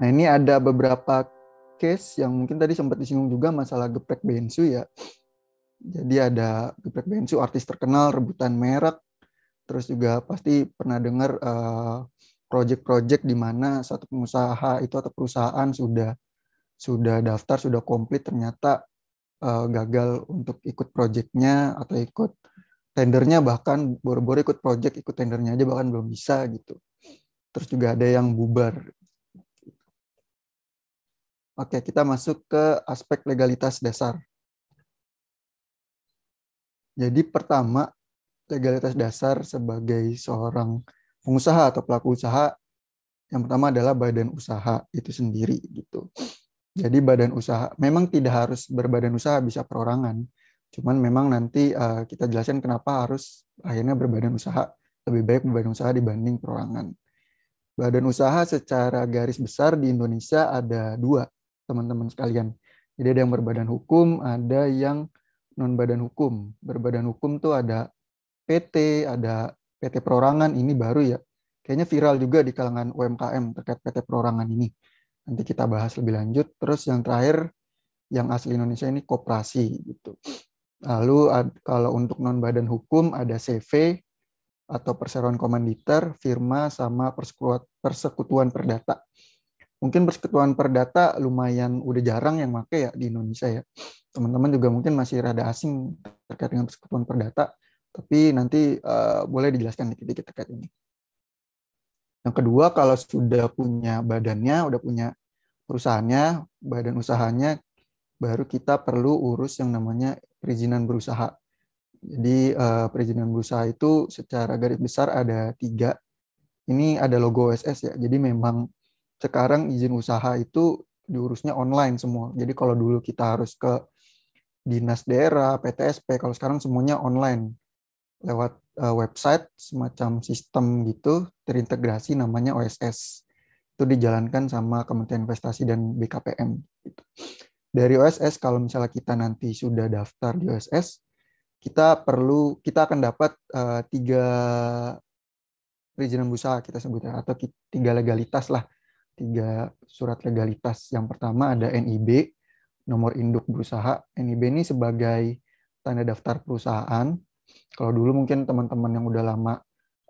Nah ini ada beberapa case yang mungkin tadi sempat disinggung juga masalah geprek bensu ya. Jadi ada geprek bensu artis terkenal rebutan merek, terus juga pasti pernah dengar uh, project-project di mana satu pengusaha itu atau perusahaan sudah sudah daftar sudah komplit ternyata uh, gagal untuk ikut projectnya atau ikut tendernya bahkan boro-boro ikut project ikut tendernya aja bahkan belum bisa gitu terus juga ada yang bubar Oke, kita masuk ke aspek legalitas dasar. Jadi pertama, legalitas dasar sebagai seorang pengusaha atau pelaku usaha yang pertama adalah badan usaha itu sendiri gitu. Jadi badan usaha memang tidak harus berbadan usaha bisa perorangan. Cuman memang nanti uh, kita jelaskan kenapa harus akhirnya berbadan usaha lebih baik berbadan usaha dibanding perorangan. Badan usaha secara garis besar di Indonesia ada dua, teman-teman sekalian. Jadi ada yang berbadan hukum, ada yang non badan hukum. Berbadan hukum tuh ada PT, ada PT perorangan ini baru ya. Kayaknya viral juga di kalangan UMKM terkait PT perorangan ini. Nanti kita bahas lebih lanjut. Terus yang terakhir yang asli Indonesia ini koperasi gitu. Lalu kalau untuk non badan hukum ada CV atau perseroan komanditer, firma sama persekutuan perdata mungkin persekutuan perdata lumayan udah jarang yang make ya di Indonesia ya. Teman-teman juga mungkin masih rada asing terkait dengan persekutuan perdata, tapi nanti uh, boleh dijelaskan dikit-dikit terkait ini. Yang kedua, kalau sudah punya badannya, udah punya perusahaannya, badan usahanya, baru kita perlu urus yang namanya perizinan berusaha. Jadi uh, perizinan berusaha itu secara garis besar ada tiga. Ini ada logo SS ya. Jadi memang sekarang izin usaha itu diurusnya online semua. Jadi kalau dulu kita harus ke dinas daerah, PTSP, kalau sekarang semuanya online lewat uh, website semacam sistem gitu terintegrasi namanya OSS. Itu dijalankan sama Kementerian Investasi dan BKPM gitu. Dari OSS kalau misalnya kita nanti sudah daftar di OSS, kita perlu kita akan dapat uh, tiga perizinan usaha kita sebutnya atau tiga legalitas lah tiga surat legalitas. Yang pertama ada NIB, nomor induk berusaha. NIB ini sebagai tanda daftar perusahaan. Kalau dulu mungkin teman-teman yang udah lama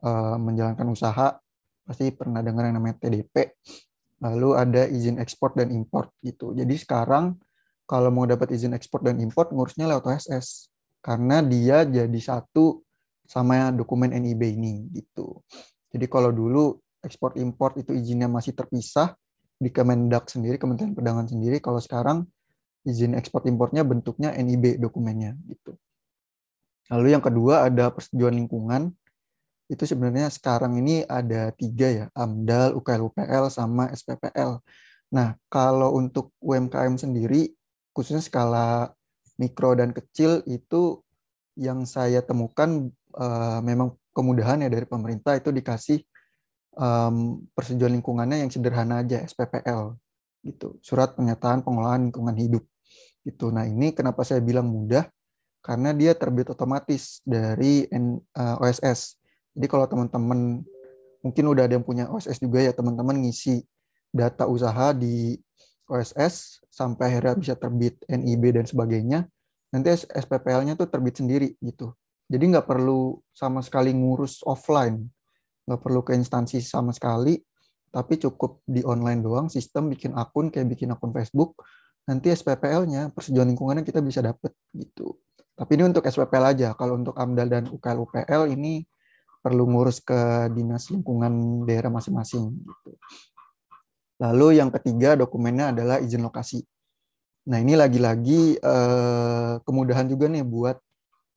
uh, menjalankan usaha pasti pernah dengar yang namanya TDP. Lalu ada izin ekspor dan import gitu. Jadi sekarang kalau mau dapat izin ekspor dan import ngurusnya lewat OSS karena dia jadi satu sama dokumen NIB ini gitu. Jadi kalau dulu ekspor impor itu izinnya masih terpisah di Kemendak sendiri, Kementerian Perdagangan sendiri. Kalau sekarang izin ekspor impornya bentuknya NIB dokumennya gitu. Lalu yang kedua ada persetujuan lingkungan. Itu sebenarnya sekarang ini ada tiga ya, AMDAL, UKL, UKLUPL, sama SPPL. Nah, kalau untuk UMKM sendiri, khususnya skala mikro dan kecil itu yang saya temukan eh, memang kemudahan ya dari pemerintah itu dikasih um, persetujuan lingkungannya yang sederhana aja SPPL gitu surat pernyataan pengolahan lingkungan hidup gitu nah ini kenapa saya bilang mudah karena dia terbit otomatis dari N, uh, eh, OSS jadi kalau teman-teman mungkin udah ada yang punya OSS juga ya teman-teman ngisi data usaha di OSS sampai akhirnya bisa terbit NIB dan sebagainya nanti SPPL-nya tuh terbit sendiri gitu jadi nggak perlu sama sekali ngurus offline nggak perlu ke instansi sama sekali, tapi cukup di online doang, sistem bikin akun kayak bikin akun Facebook, nanti SPPL-nya, persetujuan lingkungannya kita bisa dapet gitu. Tapi ini untuk SPPL aja, kalau untuk AMDAL dan UKL UPL ini perlu ngurus ke dinas lingkungan daerah masing-masing gitu. Lalu yang ketiga dokumennya adalah izin lokasi. Nah ini lagi-lagi eh, kemudahan juga nih buat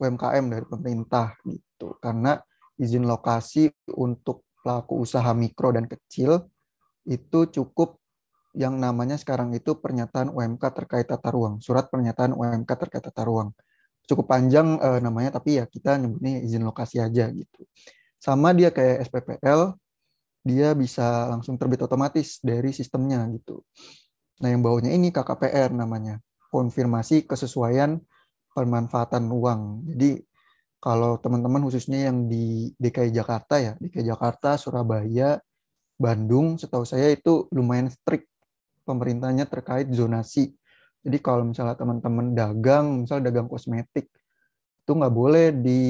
UMKM dari pemerintah gitu, karena izin lokasi untuk pelaku usaha mikro dan kecil itu cukup yang namanya sekarang itu pernyataan UMK terkait tata ruang, surat pernyataan UMK terkait tata ruang. Cukup panjang eh, namanya, tapi ya kita nyebutnya izin lokasi aja gitu. Sama dia kayak SPPL, dia bisa langsung terbit otomatis dari sistemnya gitu. Nah yang bawahnya ini KKPR namanya, konfirmasi kesesuaian pemanfaatan ruang. Jadi kalau teman-teman khususnya yang di DKI Jakarta ya, DKI Jakarta, Surabaya, Bandung, setahu saya itu lumayan strict pemerintahnya terkait zonasi. Jadi kalau misalnya teman-teman dagang, misal dagang kosmetik, itu nggak boleh di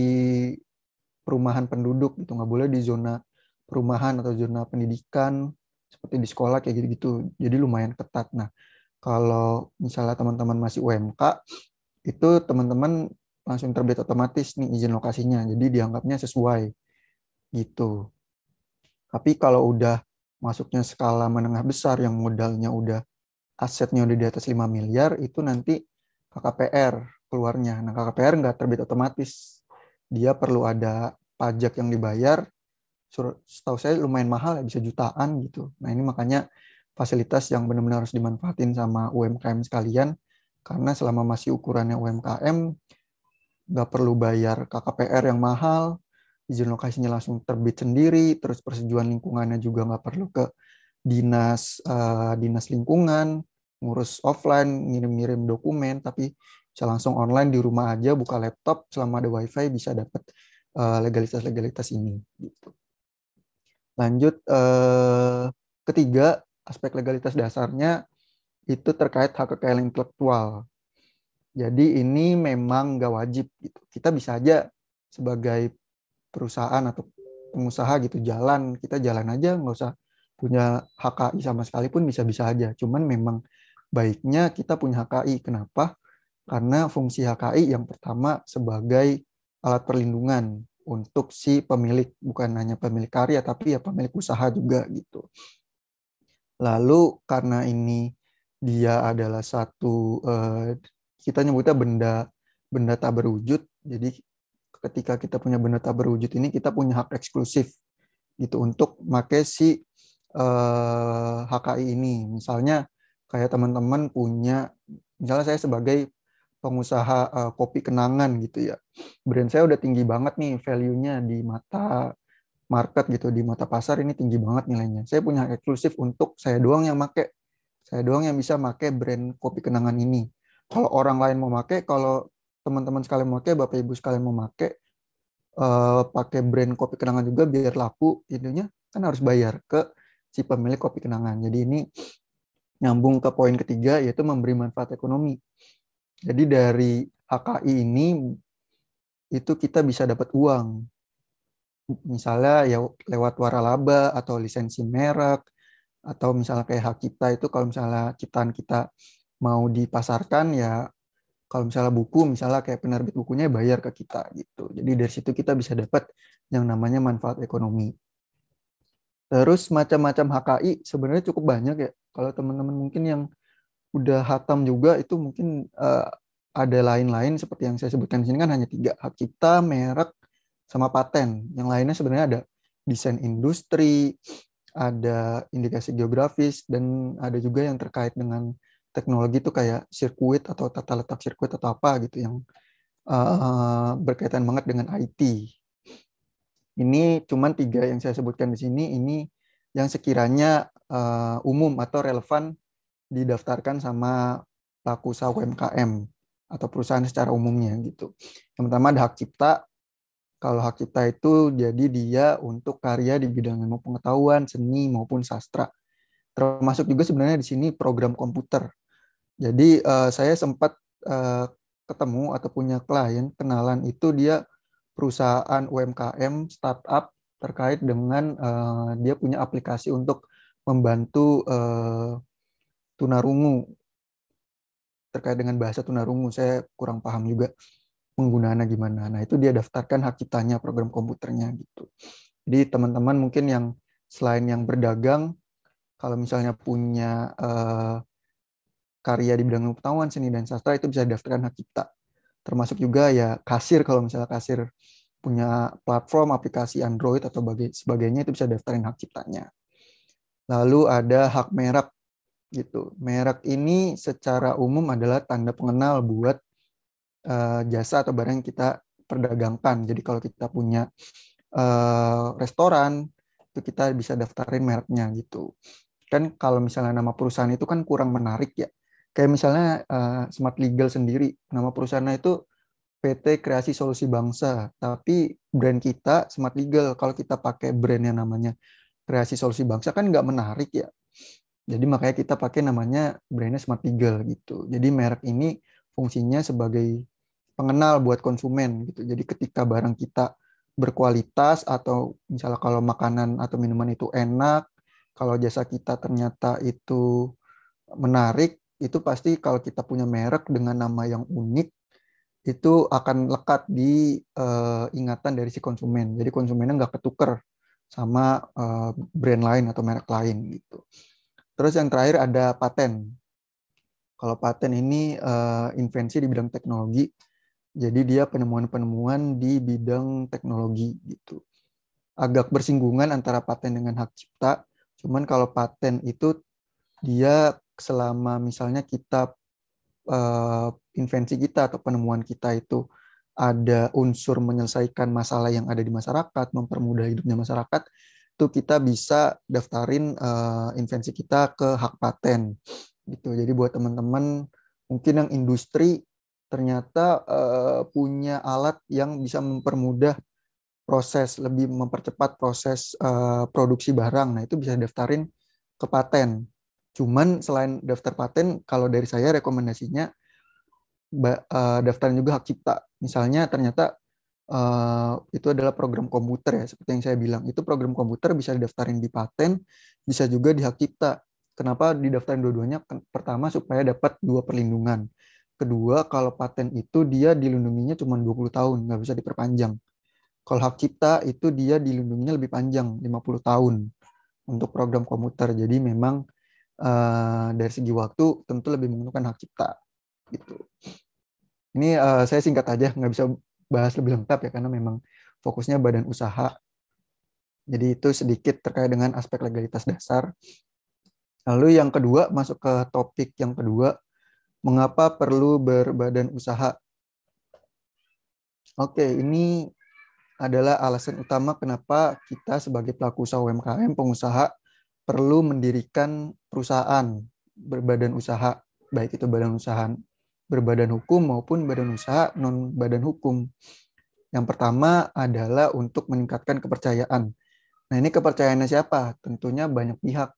perumahan penduduk, itu nggak boleh di zona perumahan atau zona pendidikan, seperti di sekolah kayak gitu-gitu. Jadi lumayan ketat. Nah, kalau misalnya teman-teman masih UMK, itu teman-teman langsung terbit otomatis nih izin lokasinya. Jadi dianggapnya sesuai gitu. Tapi kalau udah masuknya skala menengah besar yang modalnya udah asetnya udah di atas 5 miliar itu nanti KKPR keluarnya. Nah, KKPR nggak terbit otomatis. Dia perlu ada pajak yang dibayar. Setahu saya lumayan mahal ya, bisa jutaan gitu. Nah, ini makanya fasilitas yang benar-benar harus dimanfaatin sama UMKM sekalian karena selama masih ukurannya UMKM nggak perlu bayar KKPR yang mahal, izin lokasinya langsung terbit sendiri, terus persetujuan lingkungannya juga nggak perlu ke dinas uh, dinas lingkungan, ngurus offline, ngirim-ngirim dokumen, tapi bisa langsung online di rumah aja, buka laptop, selama ada wifi bisa dapat eh, legalitas-legalitas uh, ini. Gitu. Lanjut uh, ketiga aspek legalitas dasarnya itu terkait hak kekayaan intelektual. Jadi ini memang nggak wajib gitu. Kita bisa aja sebagai perusahaan atau pengusaha gitu jalan kita jalan aja nggak usah punya HKI sama sekali pun bisa-bisa aja. Cuman memang baiknya kita punya HKI. Kenapa? Karena fungsi HKI yang pertama sebagai alat perlindungan untuk si pemilik, bukan hanya pemilik karya tapi ya pemilik usaha juga gitu. Lalu karena ini dia adalah satu uh, kita nyebutnya benda benda tak berwujud. Jadi ketika kita punya benda tak berwujud ini kita punya hak eksklusif gitu untuk make si eh, HKI ini. Misalnya kayak teman-teman punya misalnya saya sebagai pengusaha eh, kopi kenangan gitu ya. Brand saya udah tinggi banget nih value-nya di mata market gitu di mata pasar ini tinggi banget nilainya. Saya punya hak eksklusif untuk saya doang yang make. Saya doang yang bisa make brand kopi kenangan ini kalau orang lain mau pakai, kalau teman-teman sekalian mau pakai, bapak ibu sekalian mau pakai, uh, eh, pakai brand kopi kenangan juga biar laku, intinya kan harus bayar ke si pemilik kopi kenangan. Jadi ini nyambung ke poin ketiga yaitu memberi manfaat ekonomi. Jadi dari HKI ini itu kita bisa dapat uang. Misalnya ya lewat waralaba atau lisensi merek atau misalnya kayak hak kita itu kalau misalnya ciptaan kita mau dipasarkan ya kalau misalnya buku misalnya kayak penerbit bukunya bayar ke kita gitu jadi dari situ kita bisa dapat yang namanya manfaat ekonomi terus macam-macam HKI sebenarnya cukup banyak ya kalau teman-teman mungkin yang udah hatam juga itu mungkin uh, ada lain-lain seperti yang saya sebutkan di sini kan hanya tiga hak cipta merek sama paten yang lainnya sebenarnya ada desain industri ada indikasi geografis dan ada juga yang terkait dengan teknologi itu kayak sirkuit atau tata letak sirkuit atau apa gitu yang uh, berkaitan banget dengan IT. Ini cuman tiga yang saya sebutkan di sini ini yang sekiranya uh, umum atau relevan didaftarkan sama pelaku usaha UMKM atau perusahaan secara umumnya gitu. Yang pertama ada hak cipta. Kalau hak cipta itu jadi dia untuk karya di bidang ilmu pengetahuan, seni maupun sastra termasuk juga sebenarnya di sini program komputer jadi uh, saya sempat uh, ketemu atau punya klien kenalan itu dia perusahaan UMKM startup terkait dengan uh, dia punya aplikasi untuk membantu uh, tunarungu terkait dengan bahasa tunarungu saya kurang paham juga penggunaannya gimana. Nah itu dia daftarkan hak ciptanya program komputernya gitu. Jadi teman-teman mungkin yang selain yang berdagang kalau misalnya punya uh, karya di bidang pengetahuan, seni dan sastra itu bisa daftarkan hak cipta. Termasuk juga ya kasir kalau misalnya kasir punya platform aplikasi Android atau bagi, sebagainya itu bisa daftarin hak ciptanya. Lalu ada hak merek gitu. Merek ini secara umum adalah tanda pengenal buat uh, jasa atau barang yang kita perdagangkan. Jadi kalau kita punya uh, restoran itu kita bisa daftarin mereknya gitu. Kan kalau misalnya nama perusahaan itu kan kurang menarik ya. Kayak misalnya uh, Smart Legal sendiri, nama perusahaannya itu PT Kreasi Solusi Bangsa, tapi brand kita Smart Legal. Kalau kita pakai brand yang namanya Kreasi Solusi Bangsa kan nggak menarik ya. Jadi makanya kita pakai namanya brandnya Smart Legal gitu. Jadi merek ini fungsinya sebagai pengenal buat konsumen gitu. Jadi ketika barang kita berkualitas atau misalnya kalau makanan atau minuman itu enak, kalau jasa kita ternyata itu menarik, itu pasti kalau kita punya merek dengan nama yang unik itu akan lekat di uh, ingatan dari si konsumen. Jadi konsumennya nggak ketuker sama uh, brand lain atau merek lain gitu. Terus yang terakhir ada paten. Kalau paten ini uh, invensi di bidang teknologi. Jadi dia penemuan-penemuan di bidang teknologi gitu. Agak bersinggungan antara paten dengan hak cipta. Cuman kalau paten itu dia selama misalnya kita uh, invensi kita atau penemuan kita itu ada unsur menyelesaikan masalah yang ada di masyarakat, mempermudah hidupnya masyarakat, itu kita bisa daftarin uh, invensi kita ke hak paten gitu. Jadi buat teman-teman mungkin yang industri ternyata uh, punya alat yang bisa mempermudah proses, lebih mempercepat proses uh, produksi barang. Nah, itu bisa daftarin ke paten Cuman selain daftar paten, kalau dari saya rekomendasinya eh, daftarin juga hak cipta. Misalnya ternyata eh, itu adalah program komputer ya, seperti yang saya bilang. Itu program komputer bisa didaftarin di paten, bisa juga di hak cipta. Kenapa didaftarin dua-duanya? Pertama, supaya dapat dua perlindungan. Kedua, kalau paten itu dia dilindunginya cuma 20 tahun, nggak bisa diperpanjang. Kalau hak cipta itu dia dilindunginya lebih panjang, 50 tahun untuk program komputer. Jadi memang uh, dari segi waktu tentu lebih menguntungkan hak cipta gitu. Ini uh, saya singkat aja nggak bisa bahas lebih lengkap ya karena memang fokusnya badan usaha. Jadi itu sedikit terkait dengan aspek legalitas dasar. Lalu yang kedua masuk ke topik yang kedua, mengapa perlu berbadan usaha? Oke, ini adalah alasan utama kenapa kita sebagai pelaku usaha UMKM, pengusaha perlu mendirikan perusahaan berbadan usaha, baik itu badan usaha berbadan hukum maupun badan usaha non badan hukum. Yang pertama adalah untuk meningkatkan kepercayaan. Nah, ini kepercayaannya siapa? Tentunya banyak pihak.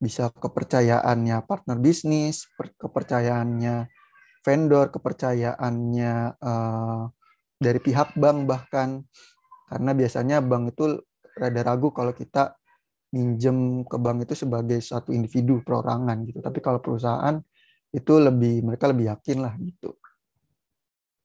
Bisa kepercayaannya partner bisnis, kepercayaannya vendor, kepercayaannya uh, dari pihak bank bahkan. Karena biasanya bank itu rada ragu kalau kita minjem ke bank itu sebagai satu individu perorangan gitu. Tapi kalau perusahaan itu lebih mereka lebih yakin lah gitu.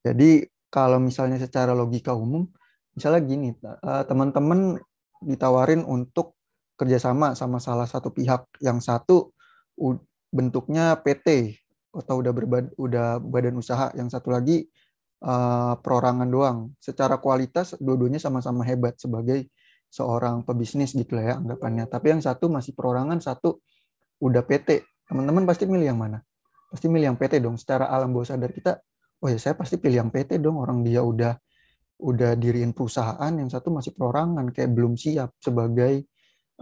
Jadi kalau misalnya secara logika umum, misalnya gini, eh, teman-teman ditawarin untuk kerjasama sama salah satu pihak yang satu bentuknya PT atau udah berbad, udah badan usaha, yang satu lagi eh, perorangan doang. Secara kualitas dua-duanya sama-sama hebat sebagai seorang pebisnis gitu lah ya anggapannya. Tapi yang satu masih perorangan, satu udah PT. Teman-teman pasti milih yang mana? Pasti milih yang PT dong. Secara alam bawah sadar kita, oh ya saya pasti pilih yang PT dong. Orang dia udah udah diriin perusahaan, yang satu masih perorangan, kayak belum siap sebagai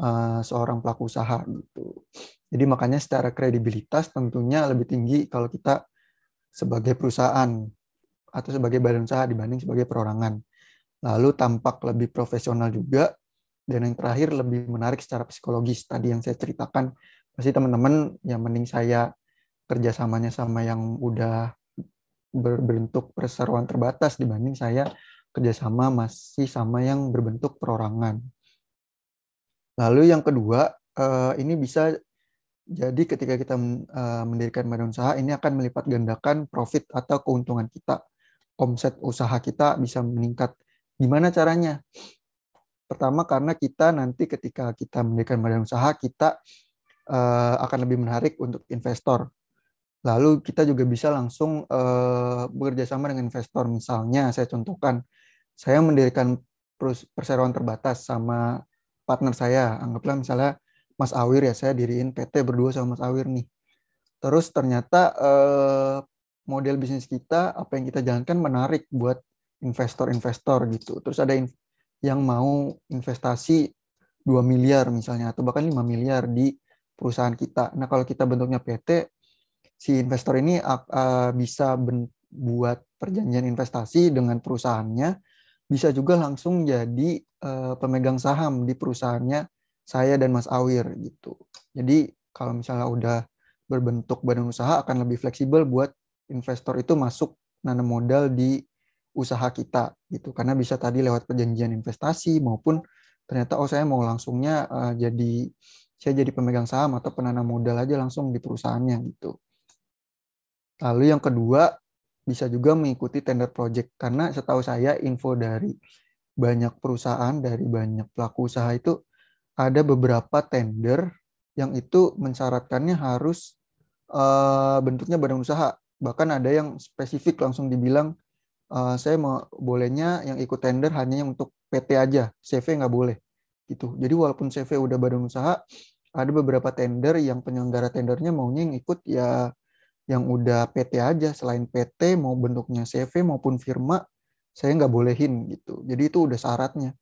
uh, seorang pelaku usaha gitu. Jadi makanya secara kredibilitas tentunya lebih tinggi kalau kita sebagai perusahaan atau sebagai badan usaha dibanding sebagai perorangan lalu tampak lebih profesional juga, dan yang terakhir lebih menarik secara psikologis tadi yang saya ceritakan pasti teman-teman yang mending saya kerjasamanya sama yang udah berbentuk perseroan terbatas dibanding saya kerjasama masih sama yang berbentuk perorangan. Lalu yang kedua eh, ini bisa jadi ketika kita eh, mendirikan badan usaha ini akan melipat gandakan profit atau keuntungan kita omset usaha kita bisa meningkat Gimana caranya? Pertama karena kita nanti ketika kita mendirikan badan usaha kita uh, akan lebih menarik untuk investor. Lalu kita juga bisa langsung uh, bekerja sama dengan investor. Misalnya saya contohkan, saya mendirikan perseroan terbatas sama partner saya. Anggaplah misalnya Mas Awir ya, saya diriin PT berdua sama Mas Awir nih. Terus ternyata eh, model bisnis kita, apa yang kita jalankan menarik buat investor-investor gitu. Terus ada yang mau investasi 2 miliar misalnya atau bahkan 5 miliar di perusahaan kita. Nah, kalau kita bentuknya PT, si investor ini eh, bisa buat perjanjian investasi dengan perusahaannya, bisa juga langsung jadi eh, pemegang saham di perusahaannya saya dan Mas Awir gitu. Jadi kalau misalnya udah berbentuk badan usaha akan lebih fleksibel buat investor itu masuk nanam modal di usaha kita gitu karena bisa tadi lewat perjanjian investasi maupun ternyata oh saya mau langsungnya uh, jadi saya jadi pemegang saham atau penanam modal aja langsung di perusahaannya gitu. Lalu yang kedua bisa juga mengikuti tender project karena setahu saya info dari banyak perusahaan dari banyak pelaku usaha itu ada beberapa tender yang itu mensyaratkannya harus uh, bentuknya badan usaha bahkan ada yang spesifik langsung dibilang uh, saya mau bolehnya yang ikut tender hanya yang untuk PT aja, CV nggak boleh gitu. Jadi walaupun CV udah badan usaha, ada beberapa tender yang penyelenggara tendernya maunya yang ikut ya yang udah PT aja. Selain PT mau bentuknya CV maupun firma, saya nggak bolehin gitu. Jadi itu udah syaratnya.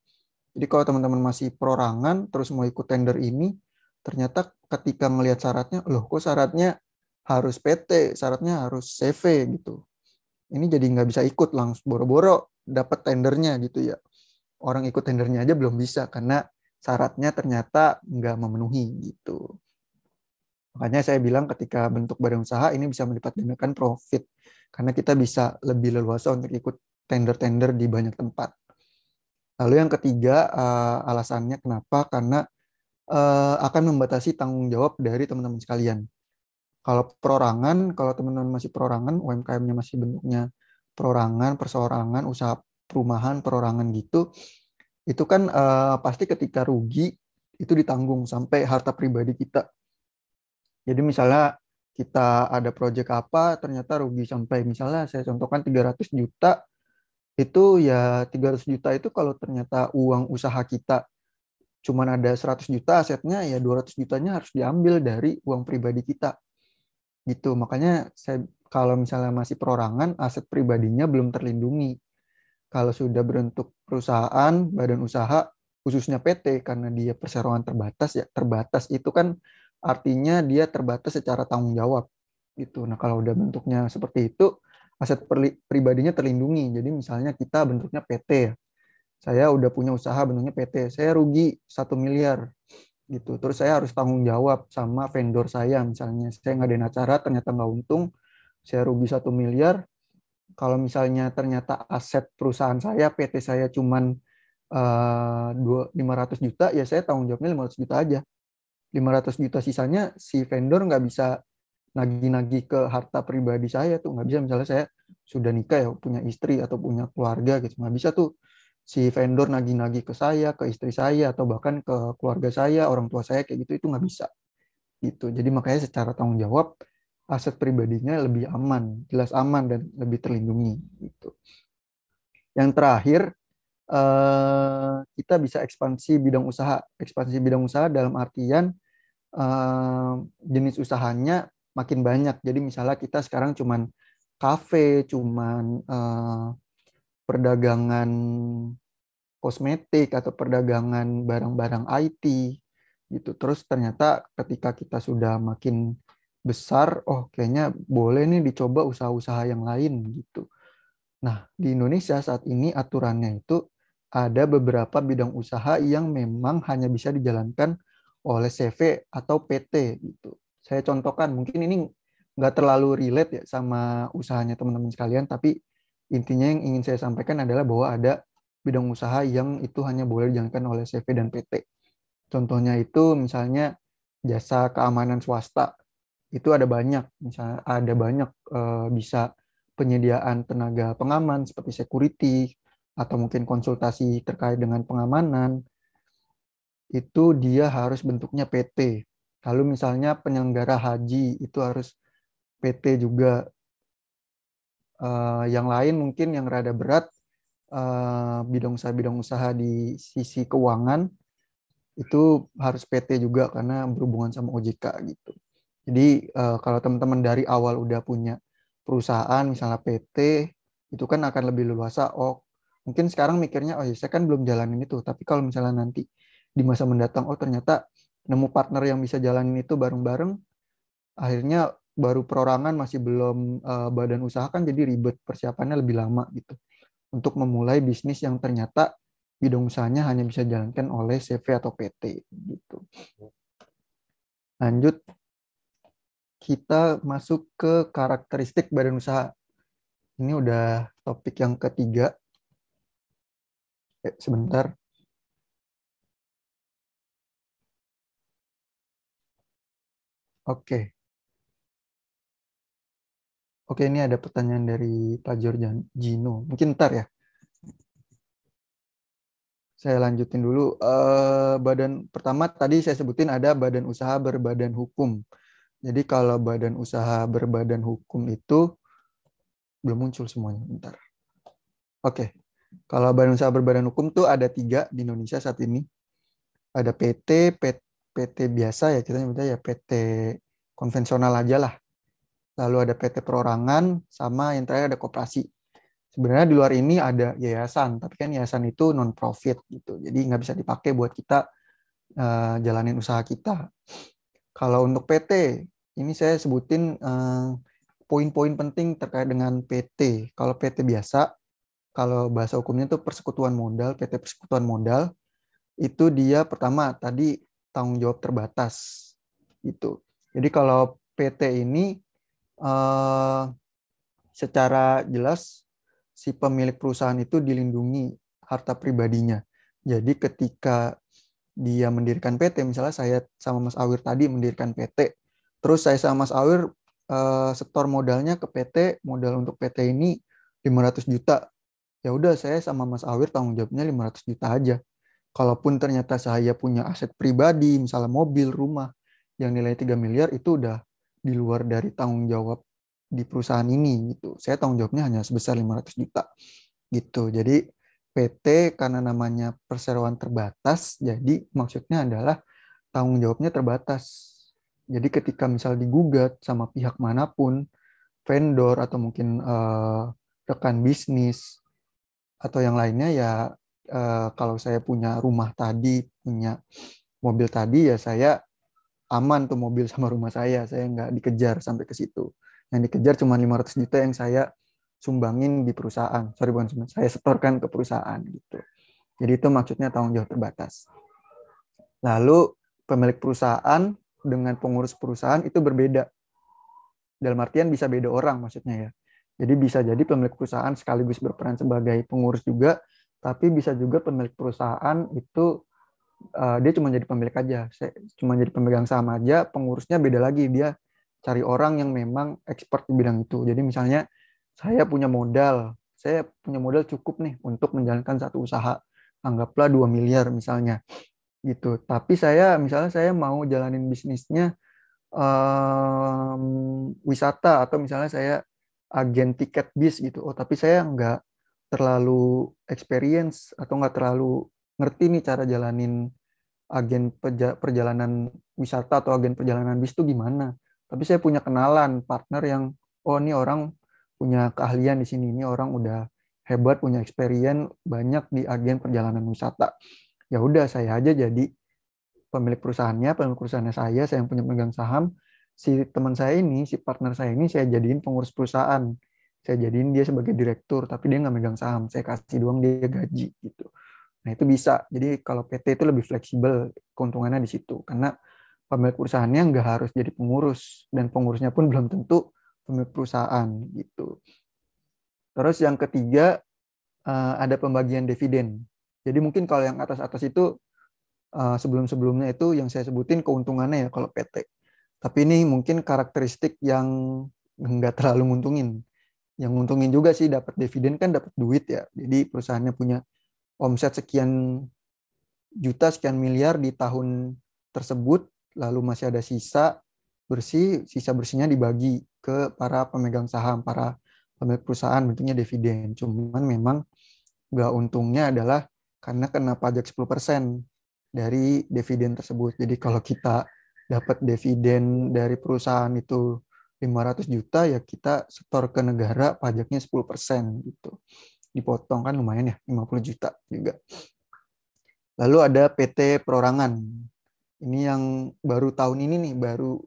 Jadi kalau teman-teman masih perorangan terus mau ikut tender ini, ternyata ketika melihat syaratnya, loh kok syaratnya harus PT, syaratnya harus CV gitu ini jadi nggak bisa ikut langsung boro-boro dapat tendernya gitu ya orang ikut tendernya aja belum bisa karena syaratnya ternyata nggak memenuhi gitu makanya saya bilang ketika bentuk badan usaha ini bisa mendapatkan profit karena kita bisa lebih leluasa untuk ikut tender-tender di banyak tempat lalu yang ketiga eh, alasannya kenapa karena eh, akan membatasi tanggung jawab dari teman-teman sekalian kalau perorangan, kalau teman-teman masih perorangan, UMKM-nya masih bentuknya perorangan, perseorangan, usaha perumahan, perorangan gitu, itu kan uh, pasti ketika rugi itu ditanggung sampai harta pribadi kita. Jadi misalnya kita ada proyek apa, ternyata rugi sampai misalnya saya contohkan 300 juta, itu ya 300 juta itu kalau ternyata uang usaha kita cuman ada 100 juta asetnya, ya 200 jutanya harus diambil dari uang pribadi kita gitu makanya saya kalau misalnya masih perorangan aset pribadinya belum terlindungi kalau sudah berbentuk perusahaan badan usaha khususnya PT karena dia perseroan terbatas ya terbatas itu kan artinya dia terbatas secara tanggung jawab gitu nah kalau udah bentuknya seperti itu aset pribadinya terlindungi jadi misalnya kita bentuknya PT ya saya udah punya usaha bentuknya PT saya rugi satu miliar gitu terus saya harus tanggung jawab sama vendor saya misalnya saya nggak ngadain acara ternyata nggak untung saya rugi satu miliar kalau misalnya ternyata aset perusahaan saya PT saya cuman eh, lima ratus juta ya saya tanggung jawabnya lima ratus juta aja lima ratus juta sisanya si vendor nggak bisa nagi-nagi ke harta pribadi saya tuh nggak bisa misalnya saya sudah nikah ya punya istri atau punya keluarga gitu nggak bisa tuh si vendor nagih-nagih ke saya, ke istri saya, atau bahkan ke keluarga saya, orang tua saya kayak gitu itu nggak bisa. Gitu. Jadi makanya secara tanggung jawab aset pribadinya lebih aman, jelas aman dan lebih terlindungi. Gitu. Yang terakhir eh, kita bisa ekspansi bidang usaha, ekspansi bidang usaha dalam artian eh, jenis usahanya makin banyak. Jadi misalnya kita sekarang cuman kafe, cuman eh, perdagangan kosmetik atau perdagangan barang-barang IT gitu. Terus ternyata ketika kita sudah makin besar, oh kayaknya boleh nih dicoba usaha-usaha yang lain gitu. Nah, di Indonesia saat ini aturannya itu ada beberapa bidang usaha yang memang hanya bisa dijalankan oleh CV atau PT gitu. Saya contohkan, mungkin ini nggak terlalu relate ya sama usahanya teman-teman sekalian, tapi Intinya yang ingin saya sampaikan adalah bahwa ada bidang usaha yang itu hanya boleh dijalankan oleh CV dan PT. Contohnya itu misalnya jasa keamanan swasta. Itu ada banyak, misalnya ada banyak eh, bisa penyediaan tenaga pengaman seperti security atau mungkin konsultasi terkait dengan pengamanan. Itu dia harus bentuknya PT. Kalau misalnya penyelenggara haji itu harus PT juga uh, yang lain mungkin yang rada berat eh, bidang usaha-bidang usaha di sisi keuangan itu harus PT juga karena berhubungan sama OJK gitu. Jadi eh, kalau teman-teman dari awal udah punya perusahaan misalnya PT itu kan akan lebih luasa oh mungkin sekarang mikirnya oh ya saya kan belum jalanin itu tapi kalau misalnya nanti di masa mendatang oh ternyata nemu partner yang bisa jalanin itu bareng-bareng akhirnya baru perorangan masih belum uh, badan usaha kan jadi ribet persiapannya lebih lama gitu untuk memulai bisnis yang ternyata bidang usahanya hanya bisa jalankan oleh CV atau PT gitu. Lanjut kita masuk ke karakteristik badan usaha. Ini udah topik yang ketiga. Eh, sebentar. Oke. Oke, ini ada pertanyaan dari Pak Jordan Gino. Mungkin ntar ya. Saya lanjutin dulu. Eh, badan pertama tadi saya sebutin ada badan usaha berbadan hukum. Jadi kalau badan usaha berbadan hukum itu belum muncul semuanya. ntar. Oke. Kalau badan usaha berbadan hukum tuh ada tiga di Indonesia saat ini. Ada PT, PT, PT biasa ya kita nyebutnya ya PT konvensional aja lah lalu ada PT perorangan, sama yang terakhir ada koperasi. Sebenarnya di luar ini ada yayasan, tapi kan yayasan itu non-profit gitu, jadi nggak bisa dipakai buat kita uh, jalanin usaha kita. Kalau untuk PT, ini saya sebutin poin eh, poin-poin penting terkait dengan PT. Kalau PT biasa, kalau bahasa hukumnya itu persekutuan modal, PT persekutuan modal, itu dia pertama tadi tanggung jawab terbatas. Gitu. Jadi kalau PT ini Eh, secara jelas si pemilik perusahaan itu dilindungi harta pribadinya. Jadi ketika dia mendirikan PT, misalnya saya sama Mas Awir tadi mendirikan PT, terus saya sama Mas Awir uh, setor modalnya ke PT, modal untuk PT ini 500 juta. Ya udah saya sama Mas Awir tanggung jawabnya 500 juta aja. Kalaupun ternyata saya punya aset pribadi, misalnya mobil, rumah yang nilai 3 miliar itu udah di luar dari tanggung jawab di perusahaan ini gitu. Saya tanggung jawabnya hanya sebesar 500 juta gitu. Jadi PT karena namanya perseroan terbatas, jadi maksudnya adalah tanggung jawabnya terbatas. Jadi ketika misal digugat sama pihak manapun, vendor atau mungkin uh, rekan bisnis atau yang lainnya ya uh, kalau saya punya rumah tadi, punya mobil tadi ya saya aman tuh mobil sama rumah saya saya nggak dikejar sampai ke situ yang dikejar cuma 500 juta yang saya sumbangin di perusahaan sorry bukan sumbang saya setorkan ke perusahaan gitu jadi itu maksudnya tanggung jawab terbatas lalu pemilik perusahaan dengan pengurus perusahaan itu berbeda dalam artian bisa beda orang maksudnya ya jadi bisa jadi pemilik perusahaan sekaligus berperan sebagai pengurus juga tapi bisa juga pemilik perusahaan itu uh, dia cuma jadi pemilik aja, cuma jadi pemegang saham aja, pengurusnya beda lagi dia cari orang yang memang expert di bidang itu. Jadi misalnya saya punya modal, saya punya modal cukup nih untuk menjalankan satu usaha, anggaplah 2 miliar misalnya. Gitu. Tapi saya misalnya saya mau jalanin bisnisnya um, wisata atau misalnya saya agen tiket bis gitu. Oh, tapi saya nggak terlalu experience atau nggak terlalu ngerti nih cara jalanin agen perjalanan wisata atau agen perjalanan bis itu gimana. Tapi saya punya kenalan, partner yang, oh ini orang punya keahlian di sini, ini orang udah hebat, punya experience banyak di agen perjalanan wisata. Ya udah, saya aja jadi pemilik perusahaannya, pemilik perusahaannya saya, saya yang punya pegang saham. Si teman saya ini, si partner saya ini, saya jadiin pengurus perusahaan. Saya jadiin dia sebagai direktur, tapi dia nggak megang saham. Saya kasih doang dia gaji gitu. Nah, itu bisa. Jadi kalau PT itu lebih fleksibel keuntungannya di situ karena pemilik perusahaannya nggak harus jadi pengurus dan pengurusnya pun belum tentu pemilik perusahaan gitu. Terus yang ketiga eh, ada pembagian dividen. Jadi mungkin kalau yang atas-atas itu eh, sebelum-sebelumnya itu yang saya sebutin keuntungannya ya kalau PT. Tapi ini mungkin karakteristik yang nggak terlalu nguntungin. Yang nguntungin juga sih dapat dividen kan dapat duit ya. Jadi perusahaannya punya omset sekian juta sekian miliar di tahun tersebut lalu masih ada sisa bersih sisa bersihnya dibagi ke para pemegang saham para pemilik perusahaan bentuknya dividen cuman memang gak untungnya adalah karena kena pajak 10% dari dividen tersebut. Jadi kalau kita dapat dividen dari perusahaan itu 500 juta ya kita setor ke negara pajaknya 10% gitu dipotong kan lumayan ya 50 juta juga. Lalu ada PT Perorangan. Ini yang baru tahun ini nih baru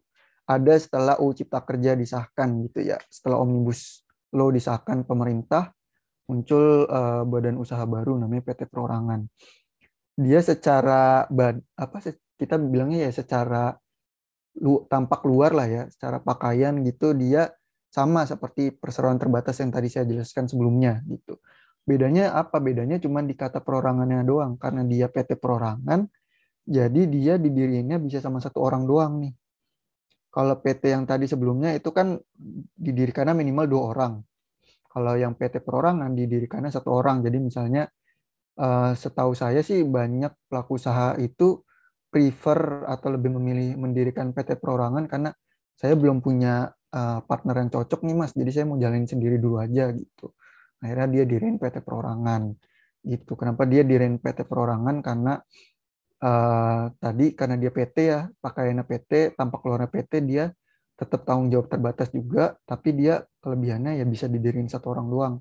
ada setelah UU Cipta Kerja disahkan gitu ya. Setelah Omnibus Lo disahkan pemerintah muncul uh, badan usaha baru namanya PT Perorangan. Dia secara bad, apa kita bilangnya ya secara lu, tampak luar lah ya, secara pakaian gitu dia sama seperti perseroan terbatas yang tadi saya jelaskan sebelumnya gitu. Bedanya apa? Bedanya cuma di kata perorangannya doang. Karena dia PT perorangan, jadi dia didirinya bisa sama satu orang doang nih. Kalau PT yang tadi sebelumnya itu kan didirikannya minimal dua orang. Kalau yang PT perorangan didirikannya satu orang. Jadi misalnya eh, setahu saya sih banyak pelaku usaha itu prefer atau lebih memilih mendirikan PT perorangan karena saya belum punya eh, partner yang cocok nih mas. Jadi saya mau jalanin sendiri dulu aja gitu akhirnya dia dirin PT perorangan gitu kenapa dia dirin PT perorangan karena uh, tadi karena dia PT ya pakaiannya PT tampak keluarnya PT dia tetap tanggung jawab terbatas juga tapi dia kelebihannya ya bisa didirin satu orang doang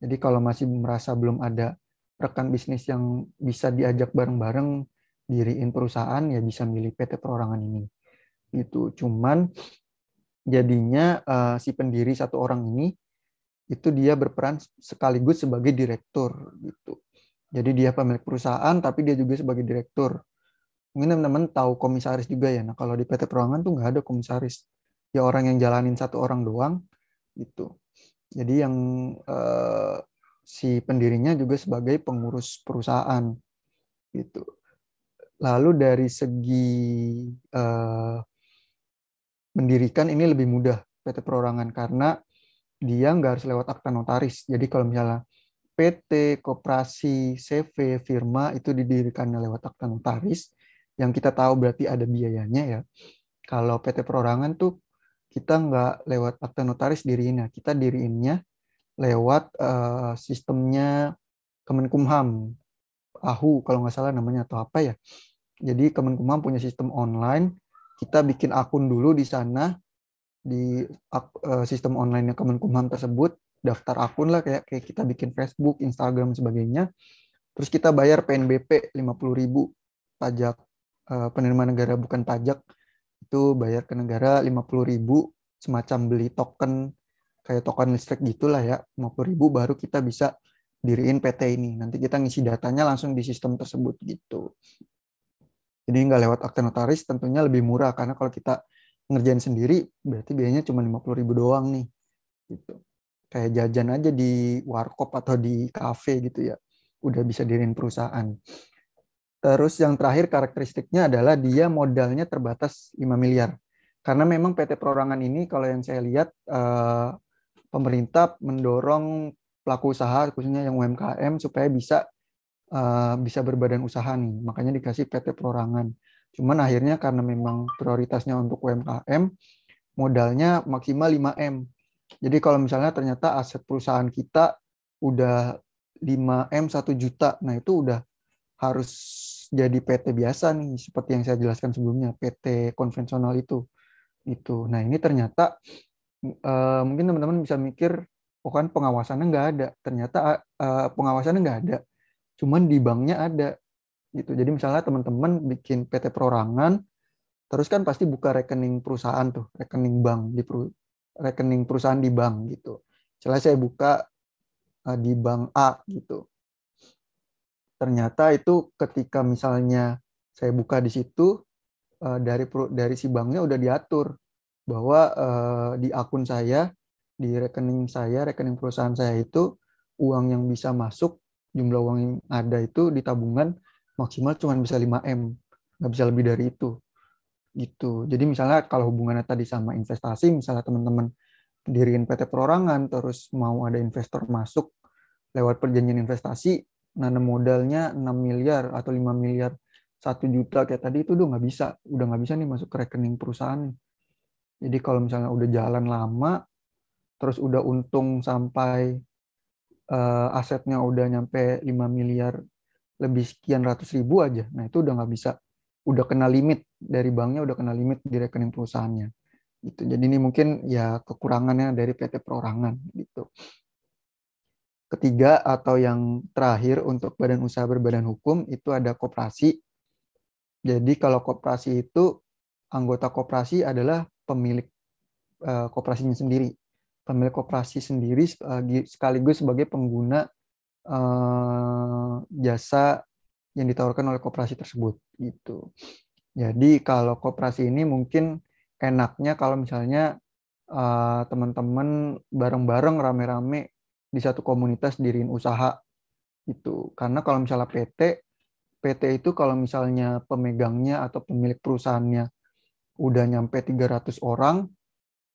jadi kalau masih merasa belum ada rekan bisnis yang bisa diajak bareng-bareng diriin perusahaan ya bisa milih PT perorangan ini itu cuman jadinya uh, si pendiri satu orang ini itu dia berperan sekaligus sebagai direktur gitu. Jadi dia pemilik perusahaan tapi dia juga sebagai direktur. Mungkin teman-teman tahu komisaris juga ya. Nah, kalau di PT perorangan tuh nggak ada komisaris. Ya orang yang jalanin satu orang doang gitu. Jadi yang eh, si pendirinya juga sebagai pengurus perusahaan gitu. Lalu dari segi eh, mendirikan ini lebih mudah PT Perorangan karena dia nggak harus lewat akta notaris. Jadi kalau misalnya PT, koperasi, CV, firma itu didirikannya lewat akta notaris, yang kita tahu berarti ada biayanya ya. Kalau PT perorangan tuh kita nggak lewat akta notaris dirinya kita diriinnya lewat uh, sistemnya Kemenkumham, AHU kalau nggak salah namanya atau apa ya. Jadi Kemenkumham punya sistem online, kita bikin akun dulu di sana, di uh, sistem online yang Kemenkumham tersebut, daftar akun lah kayak, kayak kita bikin Facebook, Instagram sebagainya. Terus kita bayar PNBP 50.000 pajak uh, penerima negara bukan pajak itu bayar ke negara 50.000 semacam beli token kayak token listrik gitulah ya 50.000 baru kita bisa diriin PT ini. Nanti kita ngisi datanya langsung di sistem tersebut gitu. Jadi nggak lewat akte notaris tentunya lebih murah karena kalau kita ngerjain sendiri berarti biayanya cuma lima puluh ribu doang nih gitu kayak jajan aja di warkop atau di kafe gitu ya udah bisa dirin perusahaan terus yang terakhir karakteristiknya adalah dia modalnya terbatas 5 miliar karena memang PT perorangan ini kalau yang saya lihat eh, pemerintah mendorong pelaku usaha khususnya yang UMKM supaya bisa eh, bisa berbadan usaha nih makanya dikasih PT perorangan Cuman akhirnya karena memang prioritasnya untuk UMKM, modalnya maksimal 5M. Jadi kalau misalnya ternyata aset perusahaan kita udah 5M 1 juta, nah itu udah harus jadi PT biasa nih, seperti yang saya jelaskan sebelumnya, PT konvensional itu. itu. Nah ini ternyata eh, mungkin teman-teman bisa mikir, oh kan pengawasannya nggak ada. Ternyata eh, eh pengawasannya nggak ada, cuman di banknya ada gitu. Jadi misalnya teman-teman bikin PT perorangan, terus kan pasti buka rekening perusahaan tuh, rekening bank di peru, rekening perusahaan di bank gitu. Misalnya saya buka eh, di bank A gitu. Ternyata itu ketika misalnya saya buka di situ eh, dari dari si banknya udah diatur bahwa eh, di akun saya, di rekening saya, rekening perusahaan saya itu uang yang bisa masuk jumlah uang yang ada itu di tabungan maksimal cuma bisa 5M, nggak bisa lebih dari itu. Gitu. Jadi misalnya kalau hubungannya tadi sama investasi, misalnya teman-teman diriin PT perorangan, terus mau ada investor masuk lewat perjanjian investasi, nanam modalnya 6 miliar atau 5 miliar, 1 juta kayak tadi itu udah nggak bisa. Udah nggak bisa nih masuk ke rekening perusahaan. Jadi kalau misalnya udah jalan lama, terus udah untung sampai uh, asetnya udah nyampe 5 miliar lebih sekian ratus ribu aja. Nah itu udah nggak bisa, udah kena limit dari banknya, udah kena limit di rekening perusahaannya. Gitu. Jadi ini mungkin ya kekurangannya dari PT perorangan gitu. Ketiga atau yang terakhir untuk badan usaha berbadan hukum itu ada koperasi. Jadi kalau koperasi itu anggota koperasi adalah pemilik eh, koperasinya sendiri. Pemilik koperasi sendiri eh, sekaligus sebagai pengguna Eh, jasa yang ditawarkan oleh koperasi tersebut itu. Jadi kalau koperasi ini mungkin enaknya kalau misalnya uh, teman-teman bareng-bareng rame-rame di satu komunitas diriin usaha itu. Karena kalau misalnya PT, PT itu kalau misalnya pemegangnya atau pemilik perusahaannya udah nyampe 300 orang,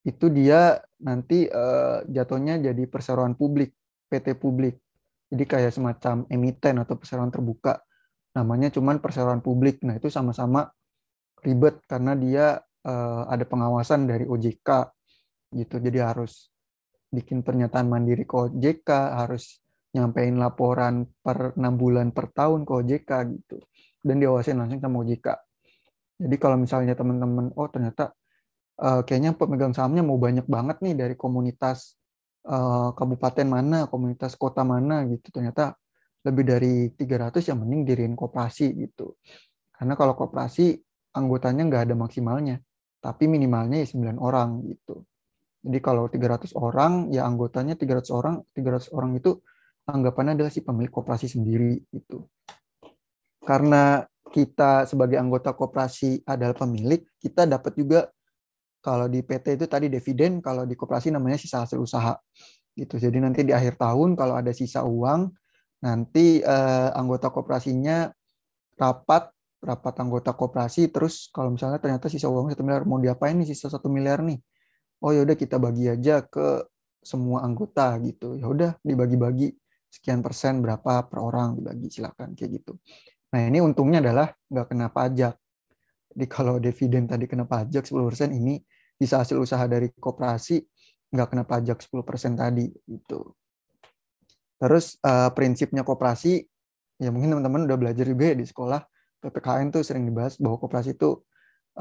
itu dia nanti uh, jatuhnya jadi perseroan publik, PT publik. Jadi kayak semacam emiten atau perseroan terbuka. Namanya cuman perseroan publik. Nah, itu sama-sama ribet karena dia uh, ada pengawasan dari OJK gitu. Jadi harus bikin pernyataan mandiri ke OJK, harus nyampein laporan per 6 bulan per tahun ke OJK gitu. Dan diawasin langsung sama OJK. Jadi kalau misalnya teman-teman, oh ternyata uh, kayaknya pemegang sahamnya mau banyak banget nih dari komunitas Eh, kabupaten mana, komunitas kota mana gitu. Ternyata lebih dari 300 yang mending diriin koperasi gitu. Karena kalau koperasi anggotanya nggak ada maksimalnya, tapi minimalnya ya 9 orang gitu. Jadi kalau 300 orang ya anggotanya 300 orang, 300 orang itu anggapannya adalah si pemilik koperasi sendiri itu. Karena kita sebagai anggota koperasi adalah pemilik, kita dapat juga kalau di PT itu tadi dividen, kalau di koperasi namanya sisa hasil usaha. Gitu. Jadi nanti di akhir tahun kalau ada sisa uang, nanti eh, anggota koperasinya rapat rapat anggota koperasi terus kalau misalnya ternyata sisa uang satu miliar mau diapain nih sisa satu miliar nih oh yaudah kita bagi aja ke semua anggota gitu ya udah dibagi-bagi sekian persen berapa per orang dibagi silakan kayak gitu nah ini untungnya adalah nggak kena pajak jadi kalau dividen tadi kena pajak 10% ini bisa hasil usaha dari koperasi nggak kena pajak 10% tadi itu. Terus uh, prinsipnya koperasi ya mungkin teman-teman udah belajar juga ya di sekolah PPKN tuh sering dibahas bahwa koperasi itu uh,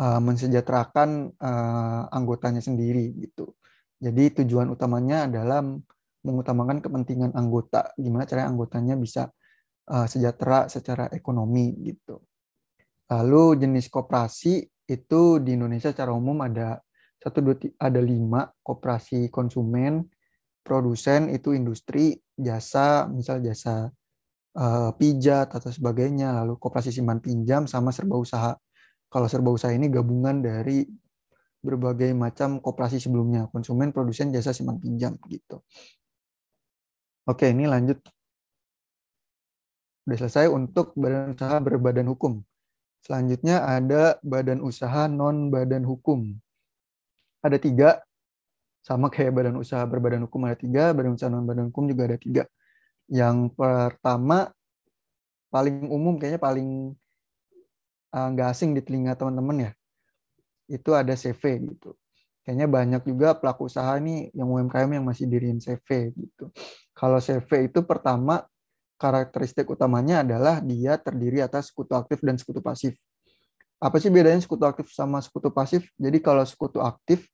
eh, mensejahterakan uh, anggotanya sendiri gitu. Jadi tujuan utamanya adalah mengutamakan kepentingan anggota, gimana cara anggotanya bisa uh, sejahtera secara ekonomi gitu. Lalu jenis koperasi itu di Indonesia secara umum ada satu dua ada lima koperasi konsumen produsen itu industri jasa misal jasa uh, pijat atau sebagainya lalu koperasi simpan pinjam sama serba usaha kalau serba usaha ini gabungan dari berbagai macam koperasi sebelumnya konsumen produsen jasa simpan pinjam gitu oke ini lanjut sudah selesai untuk badan usaha berbadan hukum selanjutnya ada badan usaha non badan hukum ada tiga sama kayak badan usaha berbadan hukum ada tiga badan usaha non badan hukum juga ada tiga yang pertama paling umum kayaknya paling eh, nggak uh, asing di telinga teman-teman ya itu ada CV gitu kayaknya banyak juga pelaku usaha ini yang UMKM yang masih diriin CV gitu kalau CV itu pertama karakteristik utamanya adalah dia terdiri atas sekutu aktif dan sekutu pasif apa sih bedanya sekutu aktif sama sekutu pasif jadi kalau sekutu aktif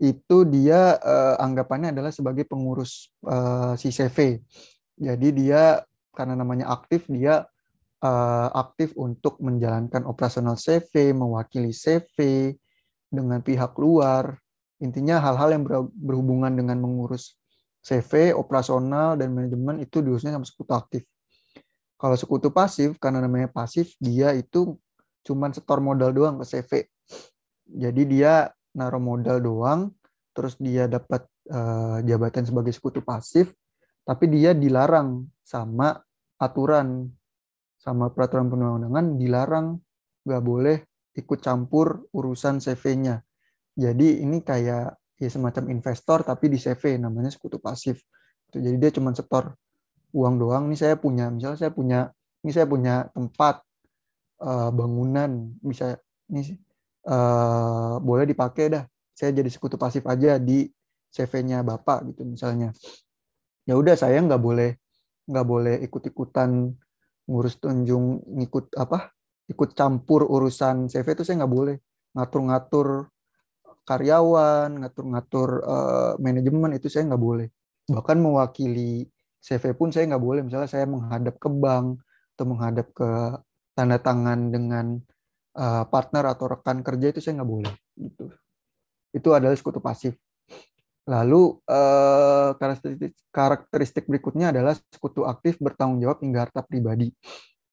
itu dia uh, anggapannya adalah sebagai pengurus eh, CV. Jadi dia karena namanya aktif dia uh, aktif untuk menjalankan operasional CV, mewakili CV dengan pihak luar. Intinya hal-hal yang berhubungan dengan mengurus CV, operasional dan manajemen itu diurusnya sama sekutu aktif. Kalau sekutu pasif karena namanya pasif dia itu cuman setor modal doang ke CV. Jadi dia naruh modal doang, terus dia dapat uh, jabatan sebagai sekutu pasif, tapi dia dilarang sama aturan, sama peraturan perundang-undangan dilarang nggak boleh ikut campur urusan CV-nya. Jadi ini kayak ya semacam investor tapi di CV namanya sekutu pasif. Gitu. Jadi dia cuma setor uang doang. Ini saya punya, misalnya saya punya, ini saya punya tempat eh, bangunan bisa ini Eh, boleh dipakai dah saya jadi sekutu pasif aja di CV-nya bapak gitu misalnya ya udah saya nggak boleh nggak boleh ikut ikutan ngurus tunjung ngikut apa ikut campur urusan CV itu saya nggak boleh ngatur-ngatur karyawan ngatur-ngatur uh, manajemen itu saya nggak boleh bahkan mewakili CV pun saya nggak boleh misalnya saya menghadap ke bank atau menghadap ke tanda tangan dengan uh, partner atau rekan kerja itu saya nggak boleh gitu itu adalah sekutu pasif lalu uh, karakteristik, karakteristik berikutnya adalah sekutu aktif bertanggung jawab hingga harta pribadi